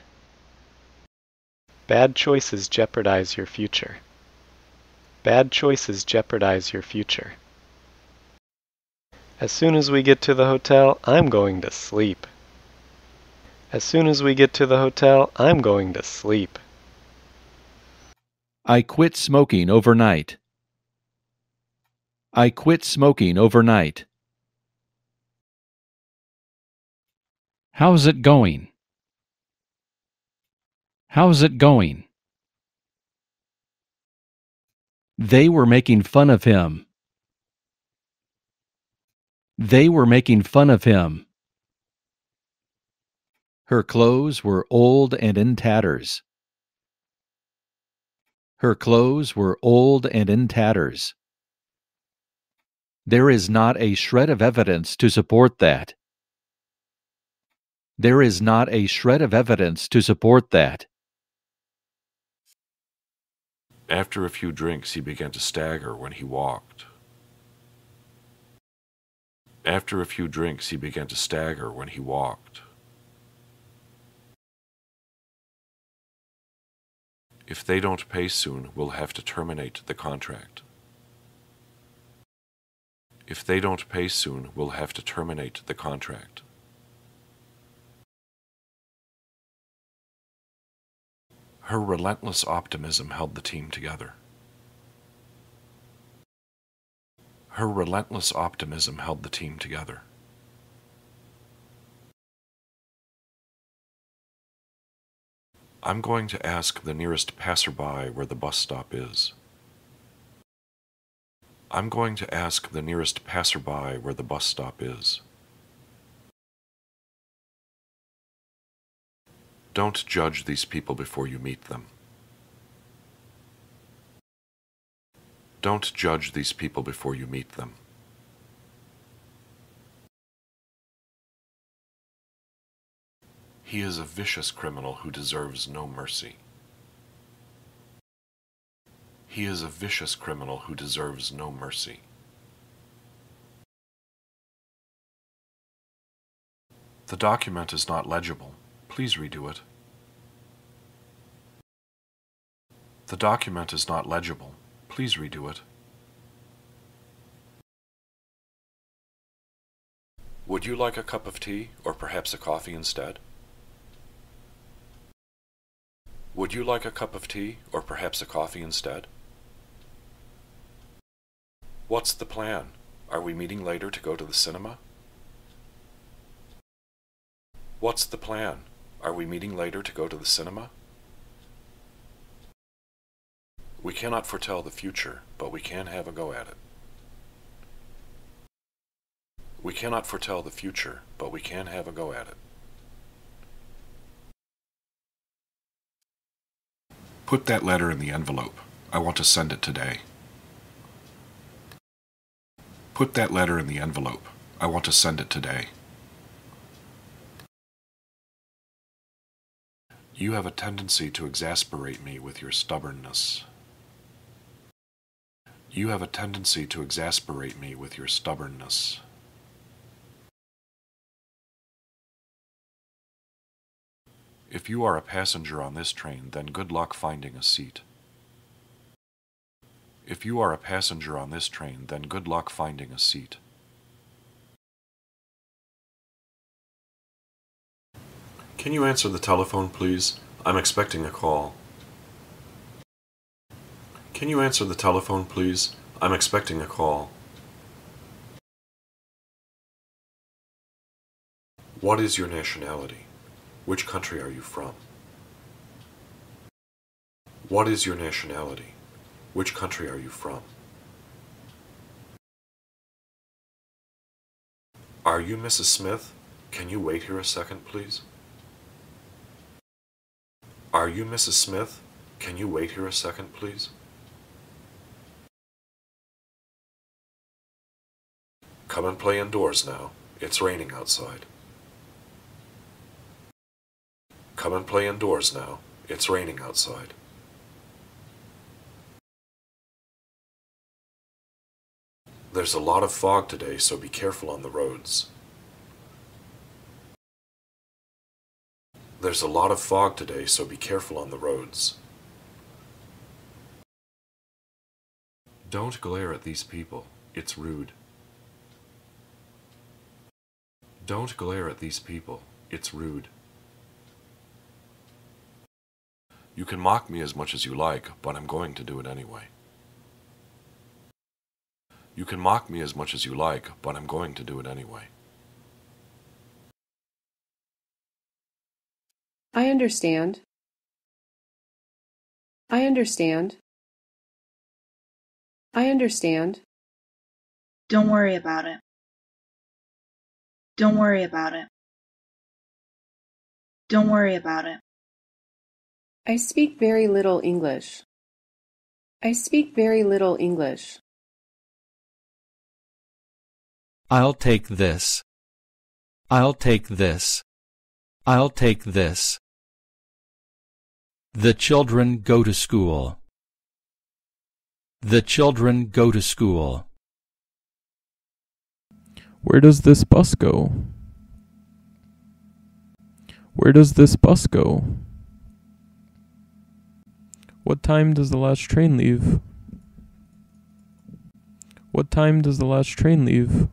Bad choices jeopardize your future. Bad choices jeopardize your future. As soon as we get to the hotel, I'm going to sleep. As soon as we get to the hotel, I'm going to sleep. I quit smoking overnight. I quit smoking overnight. How's it going? How's it going? They were making fun of him. They were making fun of him. Her clothes were old and in tatters. Her clothes were old and in tatters. There is not a shred of evidence to support that. There is not a shred of evidence to support that. After a few drinks, he began to stagger when he walked. After a few drinks, he began to stagger when he walked. If they don't pay soon, we'll have to terminate the contract. If they don't pay soon, we'll have to terminate the contract. Her relentless optimism held the team together. Her relentless optimism held the team together. I'm going to ask the nearest passerby where the bus stop is. I'm going to ask the nearest passerby where the bus stop is. Don't judge these people before you meet them. Don't judge these people before you meet them. He is a vicious criminal who deserves no mercy. He is a vicious criminal who deserves no mercy. The document is not legible. Please redo it. The document is not legible. Please redo it. Would you like a cup of tea or perhaps a coffee instead? Would you like a cup of tea or perhaps a coffee instead? What's the plan? Are we meeting later to go to the cinema? What's the plan? Are we meeting later to go to the cinema? We cannot foretell the future, but we can have a go at it. We cannot foretell the future, but we can have a go at it. Put that letter in the envelope. I want to send it today. Put that letter in the envelope. I want to send it today. You have a tendency to exasperate me with your stubbornness. You have a tendency to exasperate me with your stubbornness. If you are a passenger on this train, then good luck finding a seat. If you are a passenger on this train, then good luck finding a seat. Can you answer the telephone, please? I'm expecting a call. Can you answer the telephone, please? I'm expecting a call. What is your nationality? Which country are you from? What is your nationality? Which country are you from? Are you Mrs. Smith? Can you wait here a second, please? Are you Mrs. Smith? Can you wait here a second, please? Come and play indoors now. It's raining outside. Come and play indoors now. It's raining outside. There's a lot of fog today, so be careful on the roads. There's a lot of fog today, so be careful on the roads. Don't glare at these people. It's rude. Don't glare at these people. It's rude. You can mock me as much as you like, but I'm going to do it anyway. You can mock me as much as you like, but I'm going to do it anyway. I understand. I understand. I understand. Don't worry about it. Don't worry about it. Don't worry about it. I speak very little English. I speak very little English. I'll take this. I'll take this. I'll take this. The children go to school. The children go to school. Where does this bus go? Where does this bus go? What time does the last train leave? What time does the last train leave?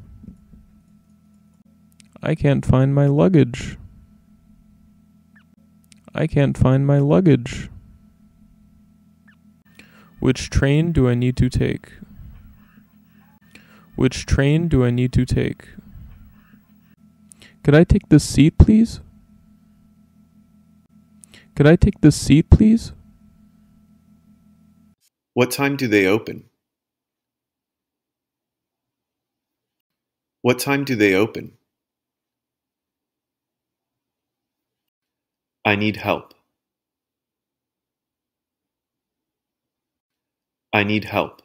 I can't find my luggage. I can't find my luggage. Which train do I need to take? Which train do I need to take? Could I take this seat, please? Could I take this seat, please? What time do they open? What time do they open? I need help. I need help.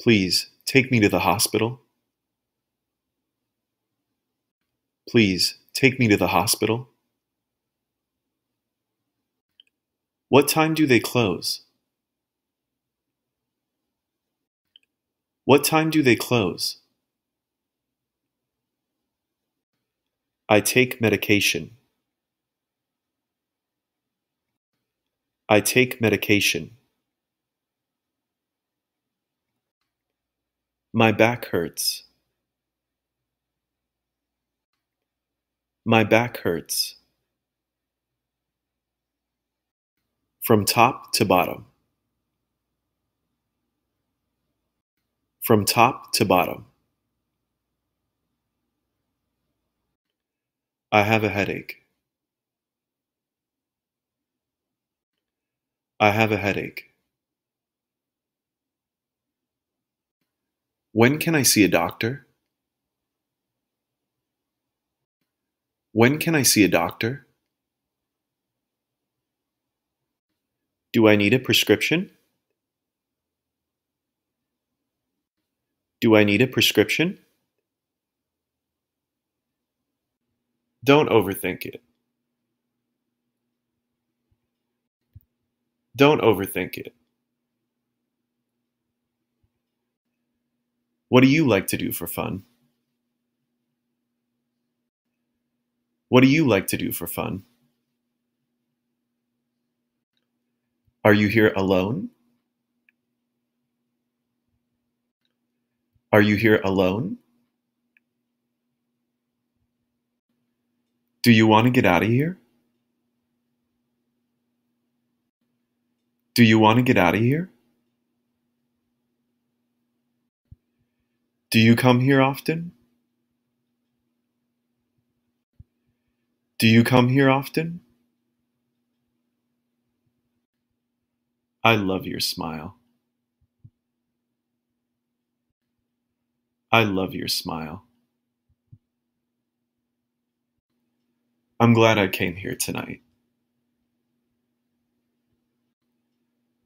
Please take me to the hospital. Please take me to the hospital. What time do they close? What time do they close? I take medication. I take medication. My back hurts. My back hurts. From top to bottom. From top to bottom. I have a headache. I have a headache. When can I see a doctor? When can I see a doctor? Do I need a prescription? Do I need a prescription? Don't overthink it. Don't overthink it. What do you like to do for fun? What do you like to do for fun? Are you here alone? Are you here alone? Do you want to get out of here? Do you want to get out of here? Do you come here often? Do you come here often? I love your smile. I love your smile. I'm glad I came here tonight.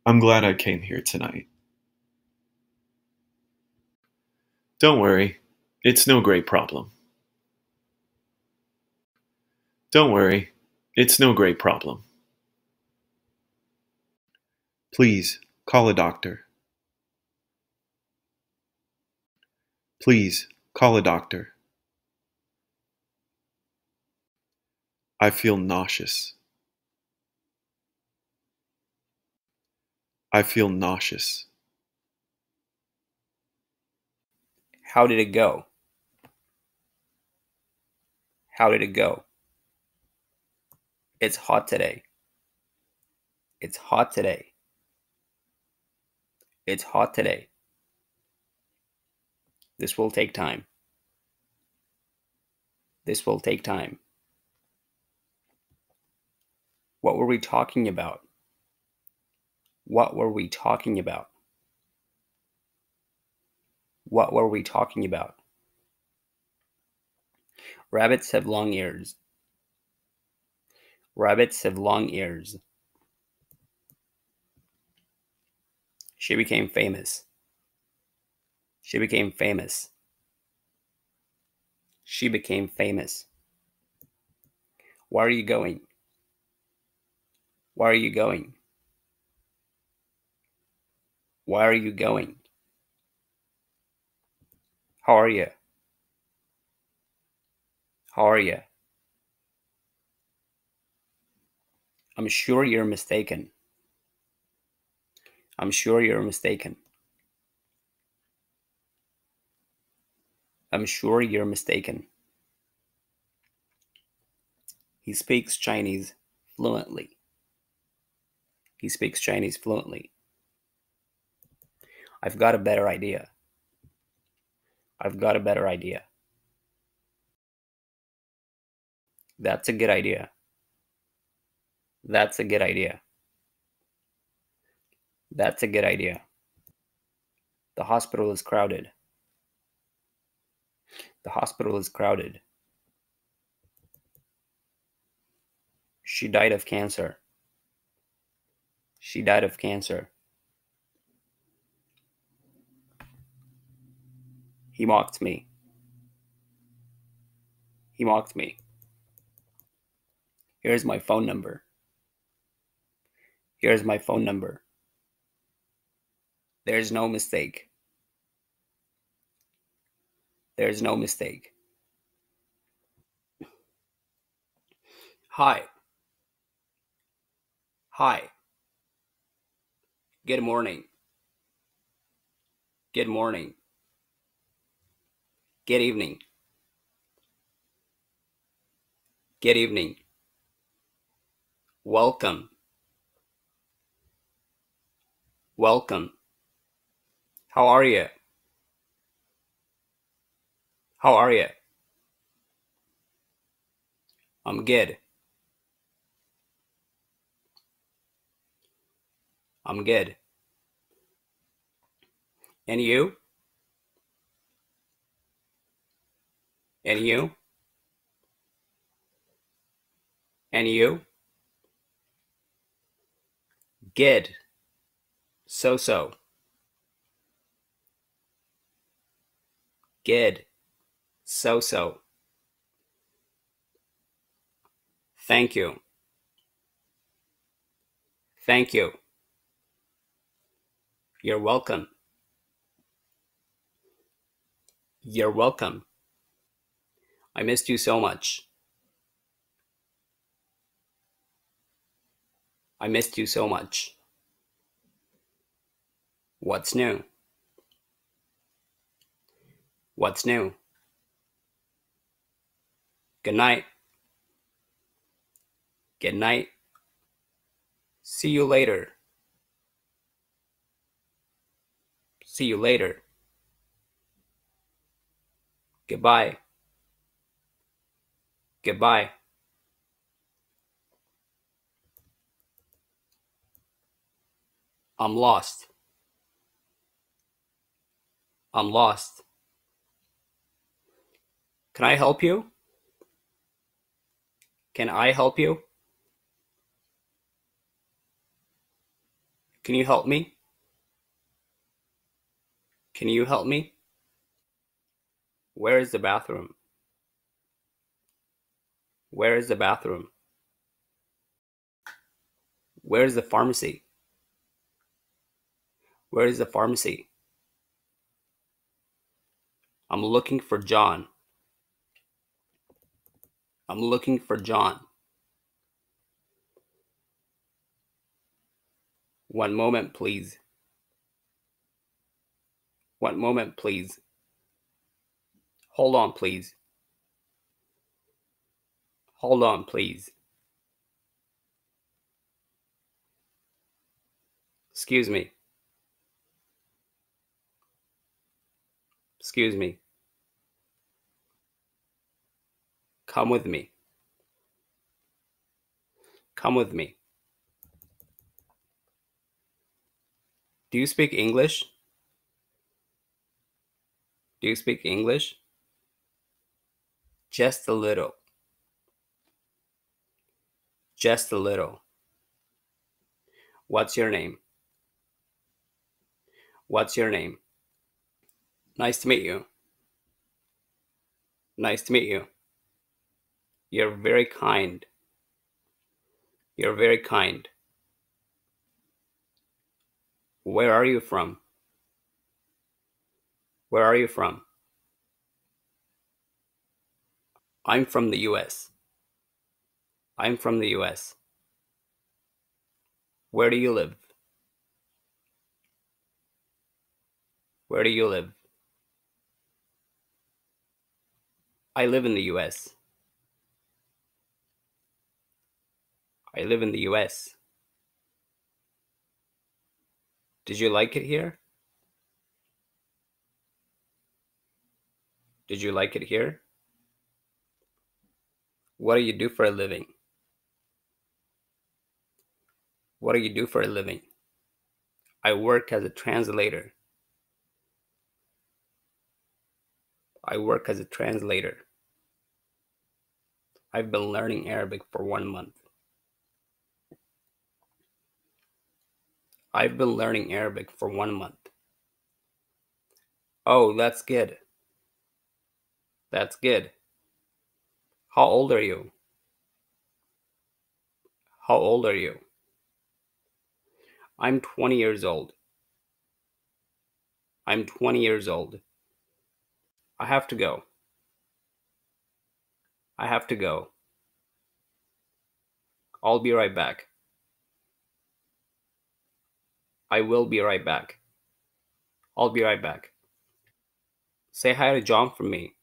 I'm glad I came here tonight. Don't worry, it's no great problem. Don't worry, it's no great problem. Please call a doctor. Please call a doctor. I feel nauseous. I feel nauseous. How did it go? How did it go? It's hot today. It's hot today. It's hot today. This will take time. This will take time. What were we talking about? What were we talking about? What were we talking about? Rabbits have long ears. Rabbits have long ears. She became famous. She became famous. She became famous. Where are you going? Why are you going? Why are you going? How are you? How are you? I'm sure you're mistaken. I'm sure you're mistaken. I'm sure you're mistaken. He speaks Chinese fluently. He speaks Chinese fluently. I've got a better idea. I've got a better idea. That's a good idea. That's a good idea. That's a good idea. The hospital is crowded. The hospital is crowded. She died of cancer. She died of cancer. He mocked me. He mocked me. Here's my phone number. Here's my phone number. There's no mistake. There's no mistake. Hi. Hi. Good morning. Good morning. Good evening. Good evening. Welcome. Welcome. How are you? How are you? I'm good. I'm good. And you? And you? And you? Good. So so. Good. So so. Thank you. Thank you. You're welcome. You're welcome. I missed you so much. I missed you so much. What's new? What's new? Good night. Good night. See you later. See you later. Goodbye. Goodbye. I'm lost. I'm lost. Can I help you? Can I help you? Can you help me? Can you help me? Where is the bathroom? Where is the bathroom? Where is the pharmacy? Where is the pharmacy? I'm looking for John. I'm looking for John. One moment, please. One moment, please. Hold on, please. Hold on, please. Excuse me. Excuse me. Come with me. Come with me. Do you speak English? Do you speak English? Just a little. Just a little. What's your name? What's your name? Nice to meet you. Nice to meet you. You're very kind. You're very kind. Where are you from? Where are you from? I'm from the US. I'm from the US. Where do you live? Where do you live? I live in the US. I live in the US. Did you like it here? Did you like it here? What do you do for a living? What do you do for a living? I work as a translator. I work as a translator. I've been learning Arabic for one month. I've been learning Arabic for one month. Oh, that's good. That's good. How old are you? How old are you? I'm 20 years old. I'm 20 years old. I have to go. I have to go. I'll be right back. I will be right back. I'll be right back. Say hi to John for me.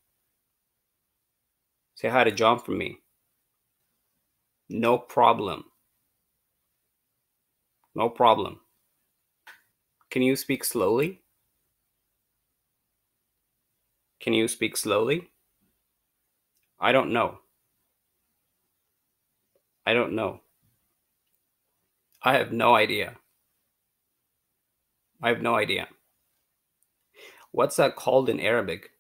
Say hi to John for me. No problem. No problem. Can you speak slowly? Can you speak slowly? I don't know. I don't know. I have no idea. I have no idea. What's that called in Arabic?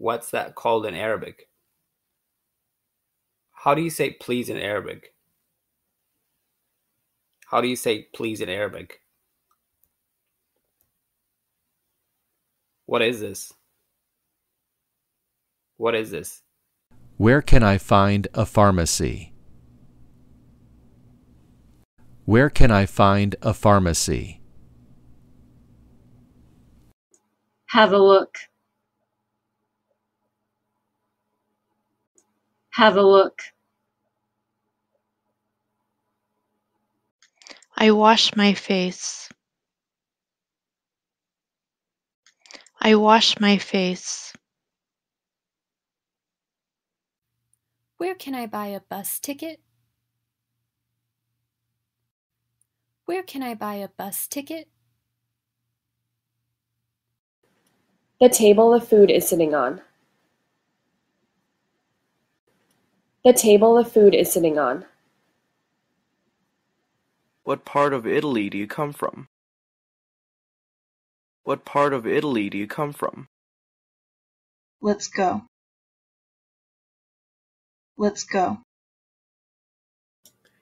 What's that called in Arabic? How do you say please in Arabic? How do you say please in Arabic? What is this? What is this? Where can I find a pharmacy? Where can I find a pharmacy? Have a look. Have a look. I wash my face. I wash my face. Where can I buy a bus ticket? Where can I buy a bus ticket? The table the food is sitting on. The table the food is sitting on. What part of Italy do you come from? What part of Italy do you come from? Let's go. Let's go.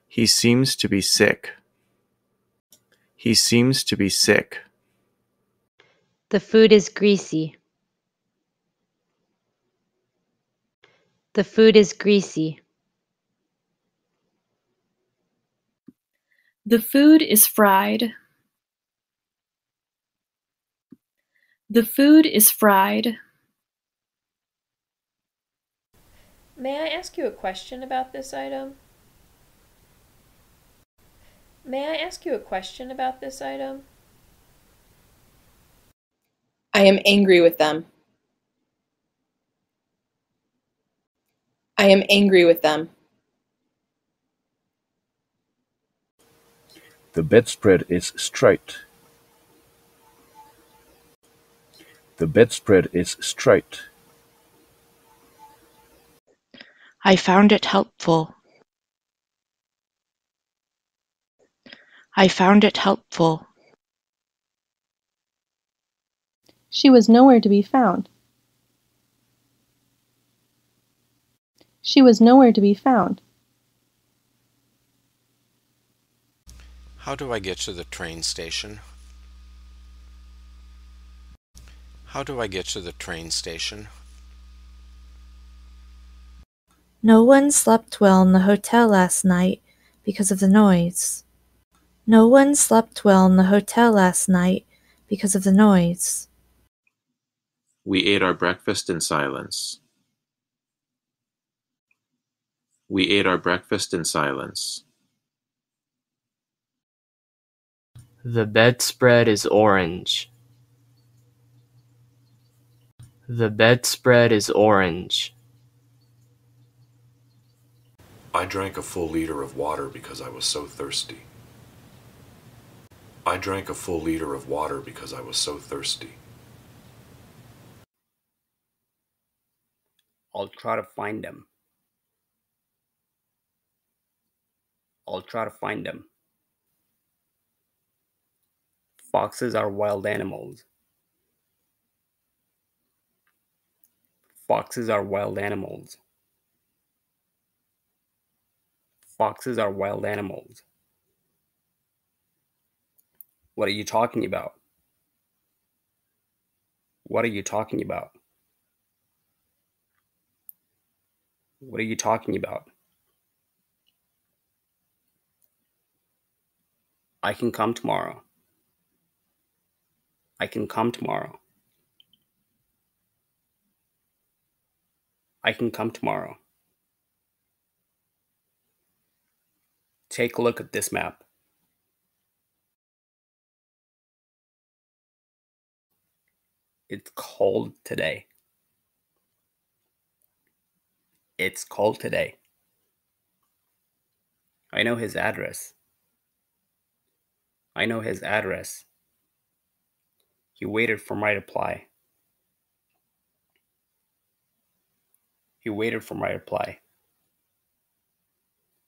He seems to be sick. He seems to be sick. The food is greasy. The food is greasy. The food is fried. The food is fried. May I ask you a question about this item? May I ask you a question about this item? I am angry with them. I am angry with them. The bedspread is straight. The bedspread is straight. I found it helpful. I found it helpful. She was nowhere to be found. She was nowhere to be found. How do I get to the train station? How do I get to the train station? No one slept well in the hotel last night because of the noise. No one slept well in the hotel last night because of the noise. We ate our breakfast in silence. We ate our breakfast in silence. The bedspread is orange. The bedspread is orange. I drank a full liter of water because I was so thirsty. I drank a full liter of water because I was so thirsty. I'll try to find them. I'll try to find them. Foxes are wild animals. Foxes are wild animals. Foxes are wild animals. What are you talking about? What are you talking about? What are you talking about? I can come tomorrow. I can come tomorrow. I can come tomorrow. Take a look at this map. It's cold today. It's cold today. I know his address. I know his address. He waited for my reply. He waited for my reply.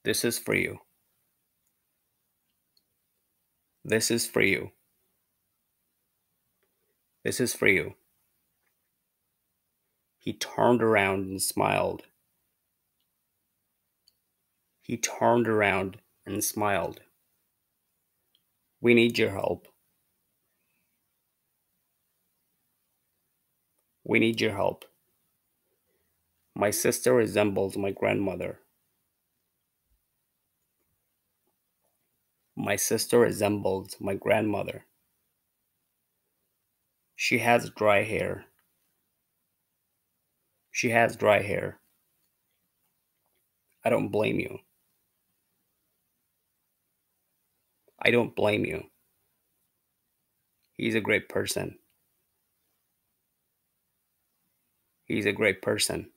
This is for you. This is for you. This is for you. He turned around and smiled. He turned around and smiled. We need your help. We need your help. My sister resembles my grandmother. My sister resembles my grandmother. She has dry hair. She has dry hair. I don't blame you. I don't blame you. He's a great person. He's a great person.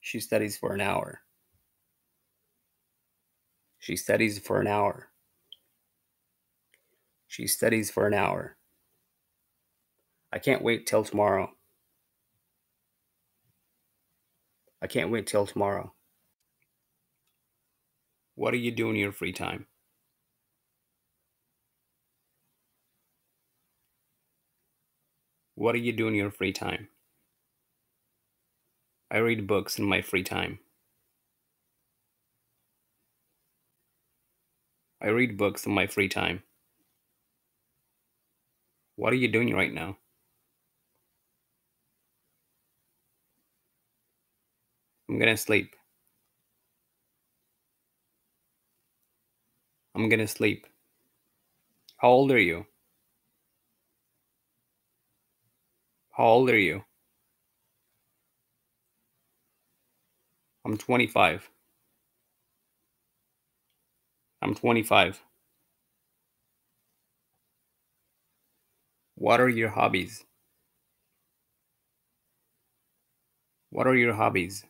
She studies for an hour. She studies for an hour. She studies for an hour. I can't wait till tomorrow. I can't wait till tomorrow. What are you doing in your free time? What are you doing in your free time? I read books in my free time. I read books in my free time. What are you doing right now? I'm gonna sleep. I'm gonna sleep. How old are you? How old are you? I'm 25. I'm 25. What are your hobbies? What are your hobbies?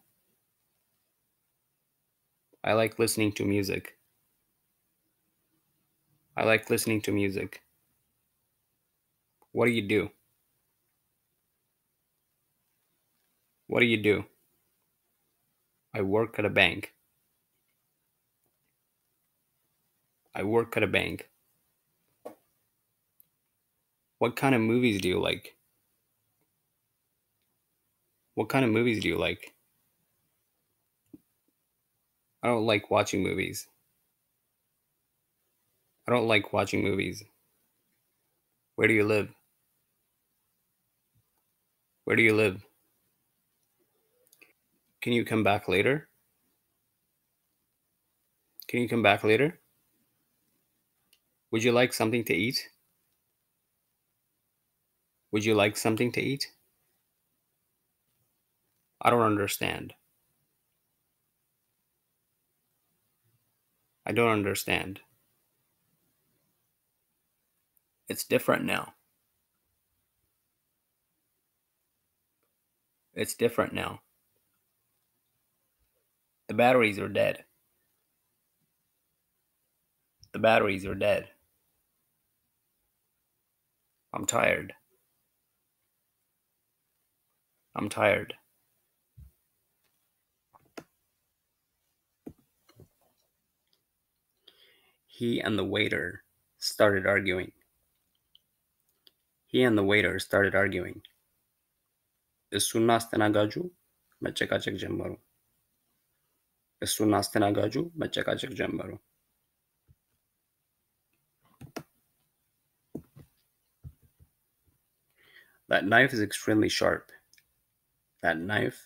I like listening to music. I like listening to music. What do you do? What do you do? I work at a bank. I work at a bank. What kind of movies do you like? What kind of movies do you like? I don't like watching movies. I don't like watching movies. Where do you live? Where do you live? Can you come back later? Can you come back later? Would you like something to eat? Would you like something to eat? I don't understand. I don't understand. It's different now. It's different now. The batteries are dead. The batteries are dead. I'm tired. I'm tired. He and the waiter started arguing. He and the waiter started arguing. አስተናጋጁ መጨቃጨቅ ጀመሩ። አስተናጋጁ መጨቃጨቅ ጀመሩ። That knife is extremely sharp. That knife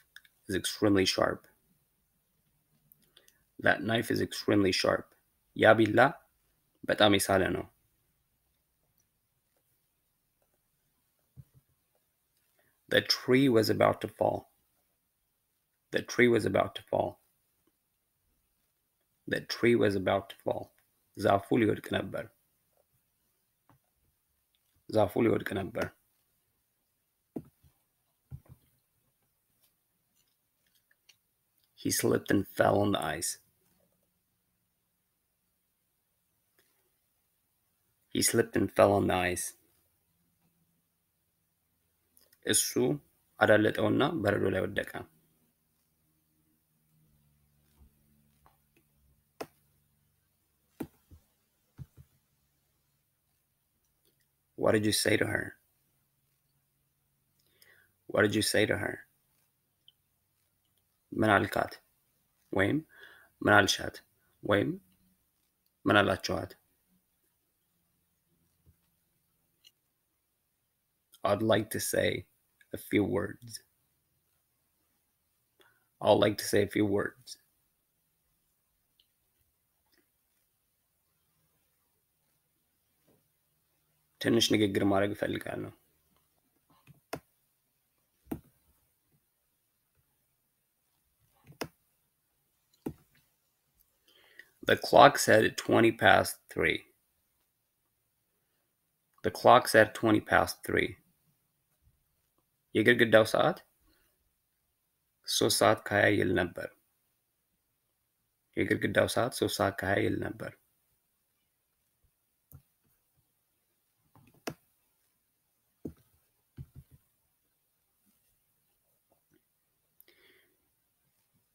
is extremely sharp. That knife is extremely sharp. ያ but በጣም no. The tree was about to fall. The tree was about to fall. The tree was about to fall. ዛፉ ሊወድቅ ነበር። ዛፉ ሊወድቅ ነበር። He slipped and fell on the ice. He slipped and fell on the ice. እሱ አዳለጠውና በረዶ ላይ ወደቀ። What did you say to her? What did you say to her? ምን አልካት ወይም ምን አልሻት ወይም ምን አላችኋት? I'd like to say a few words. I'll like to say a few words. ትንሽ ንግግር ማድረግ እፈልጋለሁ። The clock said 20 past 3. The clock said 20 past 3. የግድግዳው ሰዓት ሶስት ሰዓት ከሀያ ይል ነበር። የግድግዳው ሰዓት ሶስት ሰዓት ከሀያ ይል ነበር።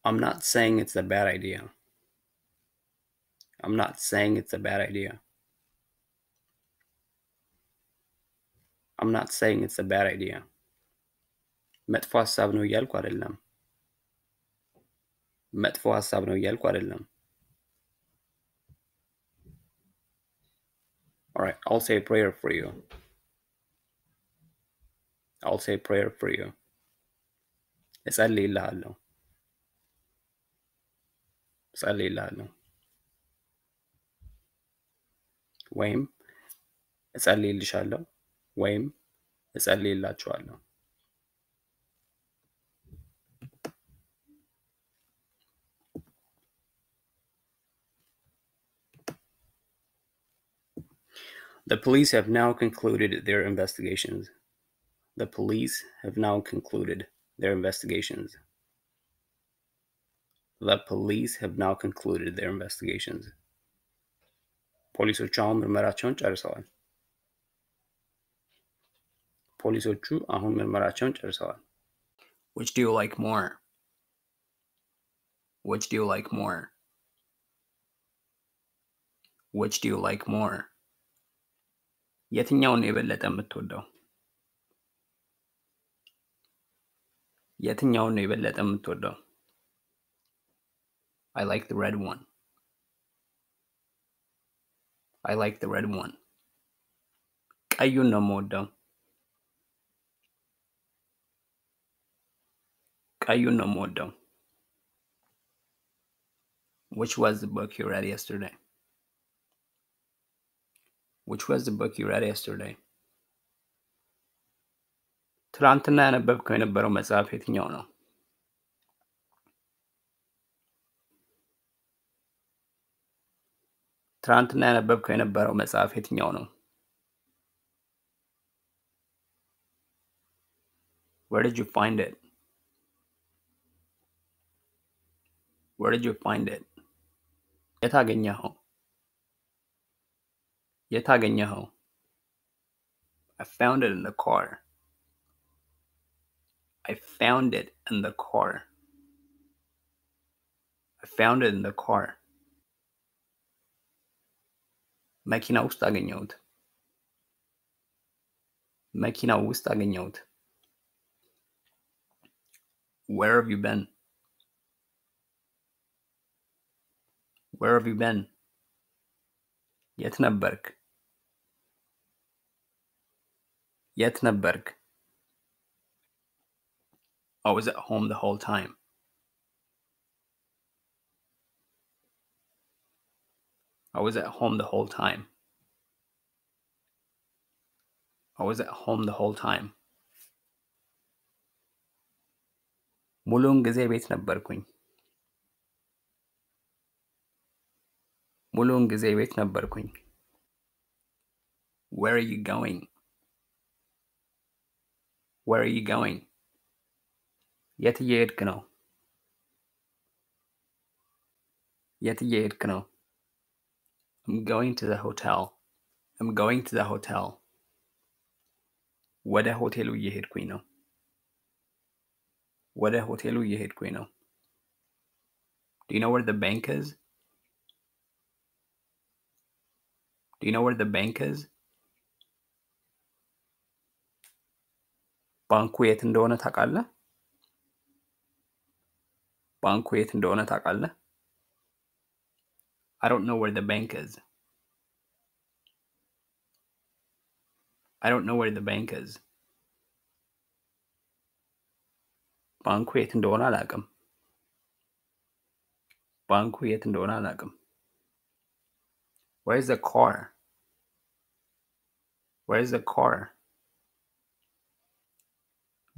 I'm not saying it's a bad idea. I'm not saying it's a bad idea. I'm not saying it's a bad idea. መጥፎ ሀሳብ ነው እያልኩ አይደለም። መጥፎ ሀሳብ ነው እያልኩ አይደለም። All right, I'll say a prayer for you. I'll say a prayer for you. እጸልይልሃለሁ እጸልይልሃለሁ ወይም እጸልይልሻለሁ ወይም እጸልይላችኋለሁ። The police have now concluded their investigations. The police have now concluded their investigations. The police have now concluded their investigations. ፖሊሶቹ አሁን ምርመራቸውን ጨርሰዋል። ፖሊሶቹ አሁን ምርመራቸውን Which do you like more? Which do you like more? Which do you like more? የትኛውን ነው የበለጠ የምትወደው? የትኛውን ነው የበለጠ የምትወደው? I like the red one. I like the red one. ቀዩን ነው የምወደው። ቀዩን ነው የምወደው። Which was the book you read yesterday? which was the book you read yesterday? ትናንትና ያነበብከው የነበረው መጽሐፍ የትኛው ነው? ትናንትና ያነበብከው የነበረው መጽሐፍ የትኛው ነው? Where did you find it? Where did you find it? የት አገኘኸው? የት አገኘኸው? I found it in the car. I found it in the car. I found it in the car. መኪና ውስጥ አገኘሁት። መኪና ውስጥ አገኘሁት። Where have you been? Where have you been? የት ነበርክ? Yetneberg. I was at home the whole time. I was at home the whole time. I was at home the whole time. ሙሉውን ጊዜ ቤት ነበርኩኝ። ሙሉውን ጊዜ ቤት ነበርኩኝ። Where are you going? Where are you going? Yet Kano. Yet Kano. I'm going to the hotel. I'm going to the hotel. ወደ ሆቴሉ እየሄድኩኝ ነው። hotel you እየሄድኩኝ ነው። Do you know where the bank is? Do you know where the bank is? ባንኩ የት እንደሆነ ታውቃለህ? ባንኩ የት እንደሆነ ታውቃለህ? I don't know where the bank is. I don't know where the bank is. ባንኩ የት እንደሆነ አላውቅም። ባንኩ የት እንደሆነ አላውቅም። Where is the car? Where is the car?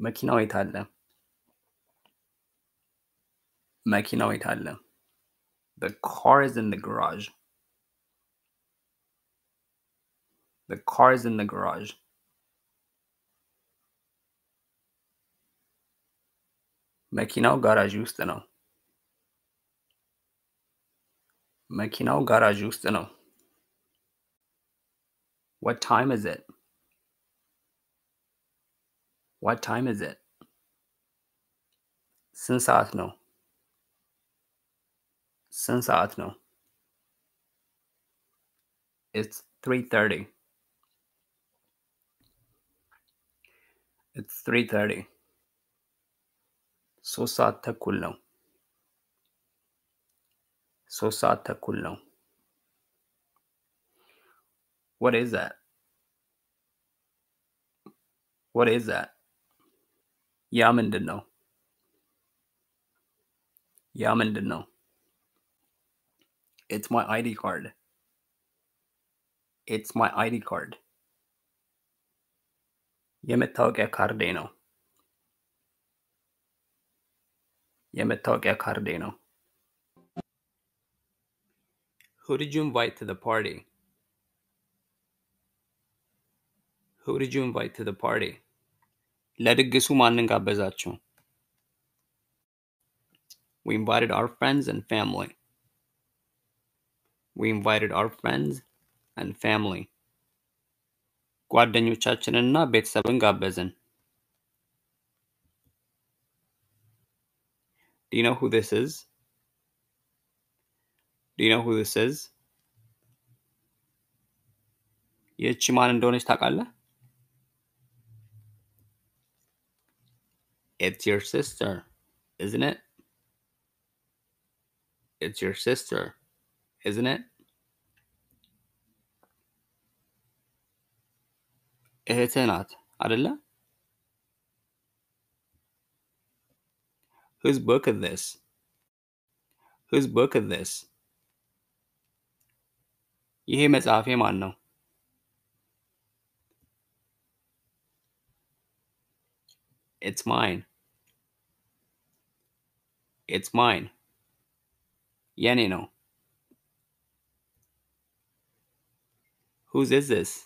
መኪናው የት አለ? መኪናው የት አለ? The car is in the garage. The car is in the garage. መኪናው ጋራዥ ውስጥ ነው። መኪናው ጋራዥ ውስጥ ነው። What time is it? What time is it? Sensational. Sensational. It's 3:30. It's 3:30. ሶሳተ እኩል ነው። ሶስት What is that? What is that? didn't didn't know. It's my ID card. It's my ID card. Yametoge Cardeno. Yametoge Cardino. Who did you invite to the party? Who did you invite to the party? ለድግሱ ማንን ጋበዛችሁ? We invited our friends and family. We invited our friends and family. ጓደኞቻችንና ቤተሰብን ጋበዝን። Do you know who this is? Do you know who this is? ይህቺ ማን እንደሆነች ታውቃለህ? It's your sister, isn't it? It's your sister, isn't it? እህትህ ናት አይደለ? Whose book is this? Whose book is this? ይሄ መጽሐፌ ማን ነው? It's mine. It's mine. Yanino. Whose is this?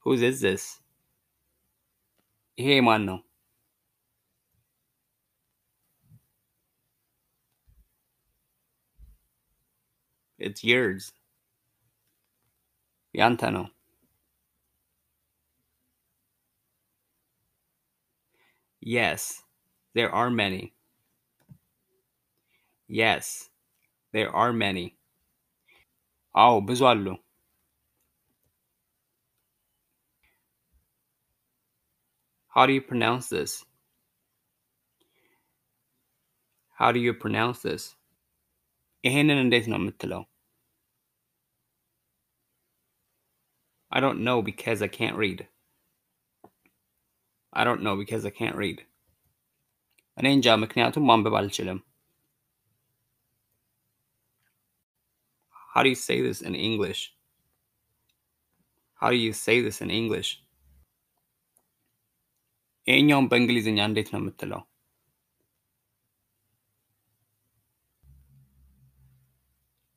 Whose is this? Hey, mano. It's yours. Yantano. Yes, there are many. Yes, there are many. Oh, ብዙ How do you pronounce this? How do you pronounce this? ይሄንን እንዴት ነው የምትለው? I don't know because I can't read. I don't know because I can't read. Għalhekk ġa miknijatu ma nbibgħal ċilem. How do you say this in English? How do you say this in English? Ejnjom b'Ingliżin għandejt namittilo.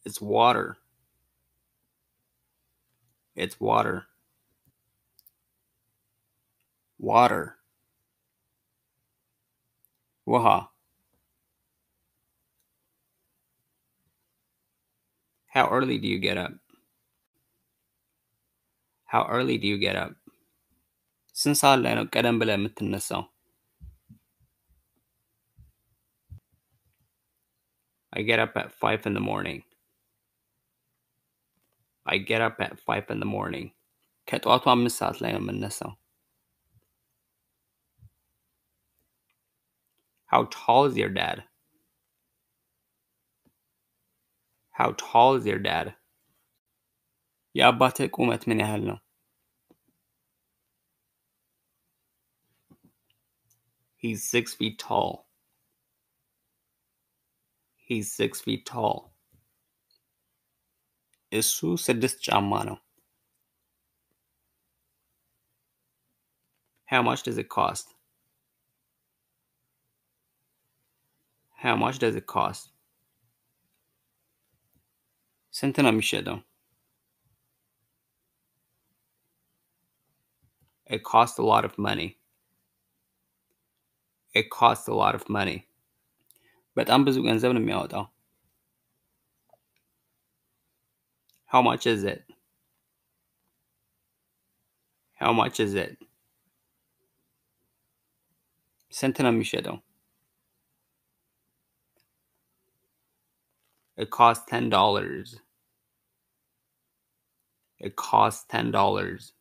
It's water. It's water water. Waha. How early do you get up? How early do you get up? ስንት ሰዓት ላይ ነው ቀደም ብለህ የምትነሳው? I get up at 5 in the morning. I get up at 5 in the morning. ከጠዋቱ አምስት ሰዓት ላይ ነው የምነሳው። How tall is your dad? How tall is your dad? የአባትህ ቁመት ምን ያህል ነው? He's six feet tall. He's six feet tall. እሱ ስድስት ጫማ ነው። How much does it cost? How much does it cost? Centena mi It costs a lot of money. It costs a lot of money. but ብዙ ገንዘብ ነው How much is it? How much is it? Sentinel ነው It costs ten dollars. It costs ten dollars.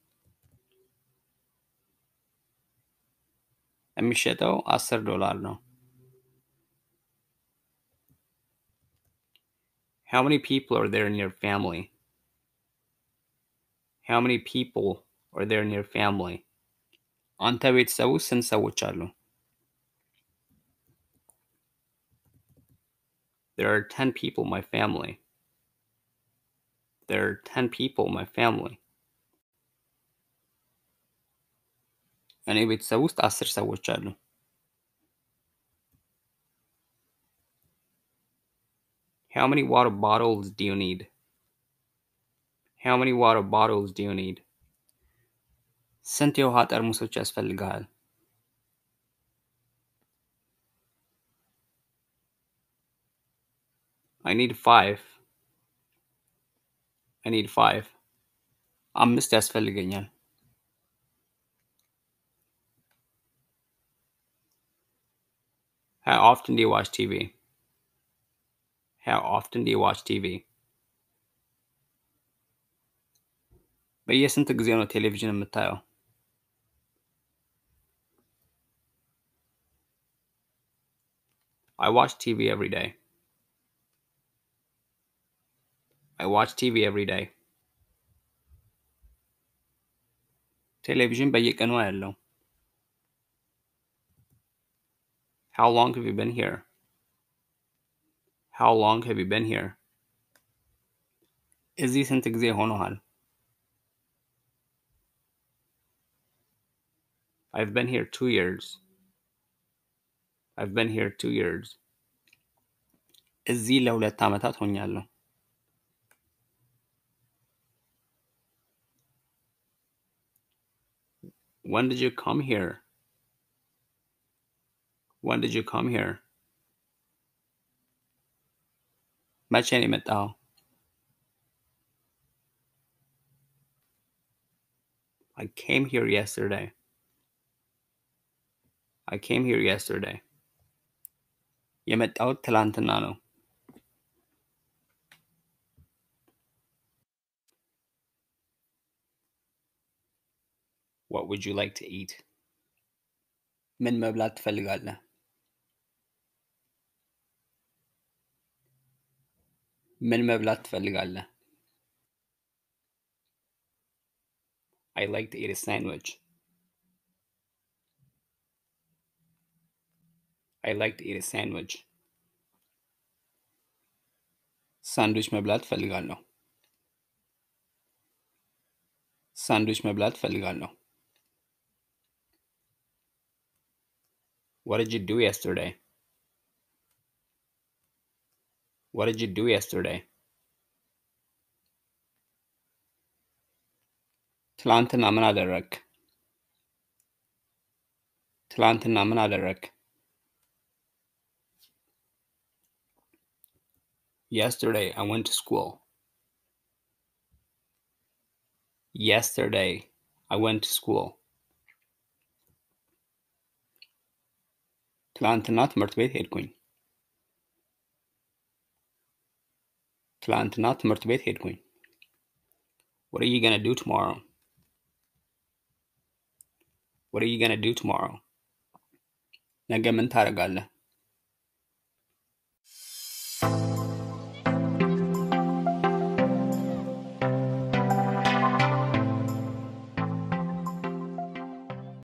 میشه تو 10 دلار نو How many people are there in your family? How many people are there in your family? أنت بيتساوي There are 10 people in my family. There are 10 people in my family. أنا ቤተሰብ ውስጥ አስር How many water bottles do you need? How many water bottles do you need? ስንት የውሃ ጠርሙሶች ያስፈልግሃል? I need five. I need five. i I'm Mr. Asfeliganyan. How often do you watch TV? How often do you watch TV? በየስንት ጊዜ ነው ቴሌቪዥን የምታየው? I watch TV every day. I watch TV every day. Television በየቀኑ አያለው። How long have you been here? How long have you been here? እዚህ ስንት ጊዜ ሆኖሃል? I've been here two years. I've been here two years. እዚህ ለሁለት ዓመታት ሆኛለሁ። When did you come here? When did you come here? Match any I came here yesterday. I came here yesterday. የመጣሁት ትላንትና ነው። what would you like to eat? من مبلات فلقالنا من مبلات فلقالنا I like to eat a sandwich. I like to eat a sandwich. Sandwich meblat feligalno. Sandwich meblat feligalno. What did you do yesterday? What did you do yesterday? ትላንትና ምን አደረግ? ትላንትና ምን አደረግ? Yesterday I went to school. Yesterday I went to school. ትላንትና ትምህርት ቤት ሄድኩኝ። ትላንትና ትምህርት ቤት ሄድኩኝ። What are you gonna do tomorrow? What are you gonna do tomorrow? ነገ ምን ታደርጋለህ?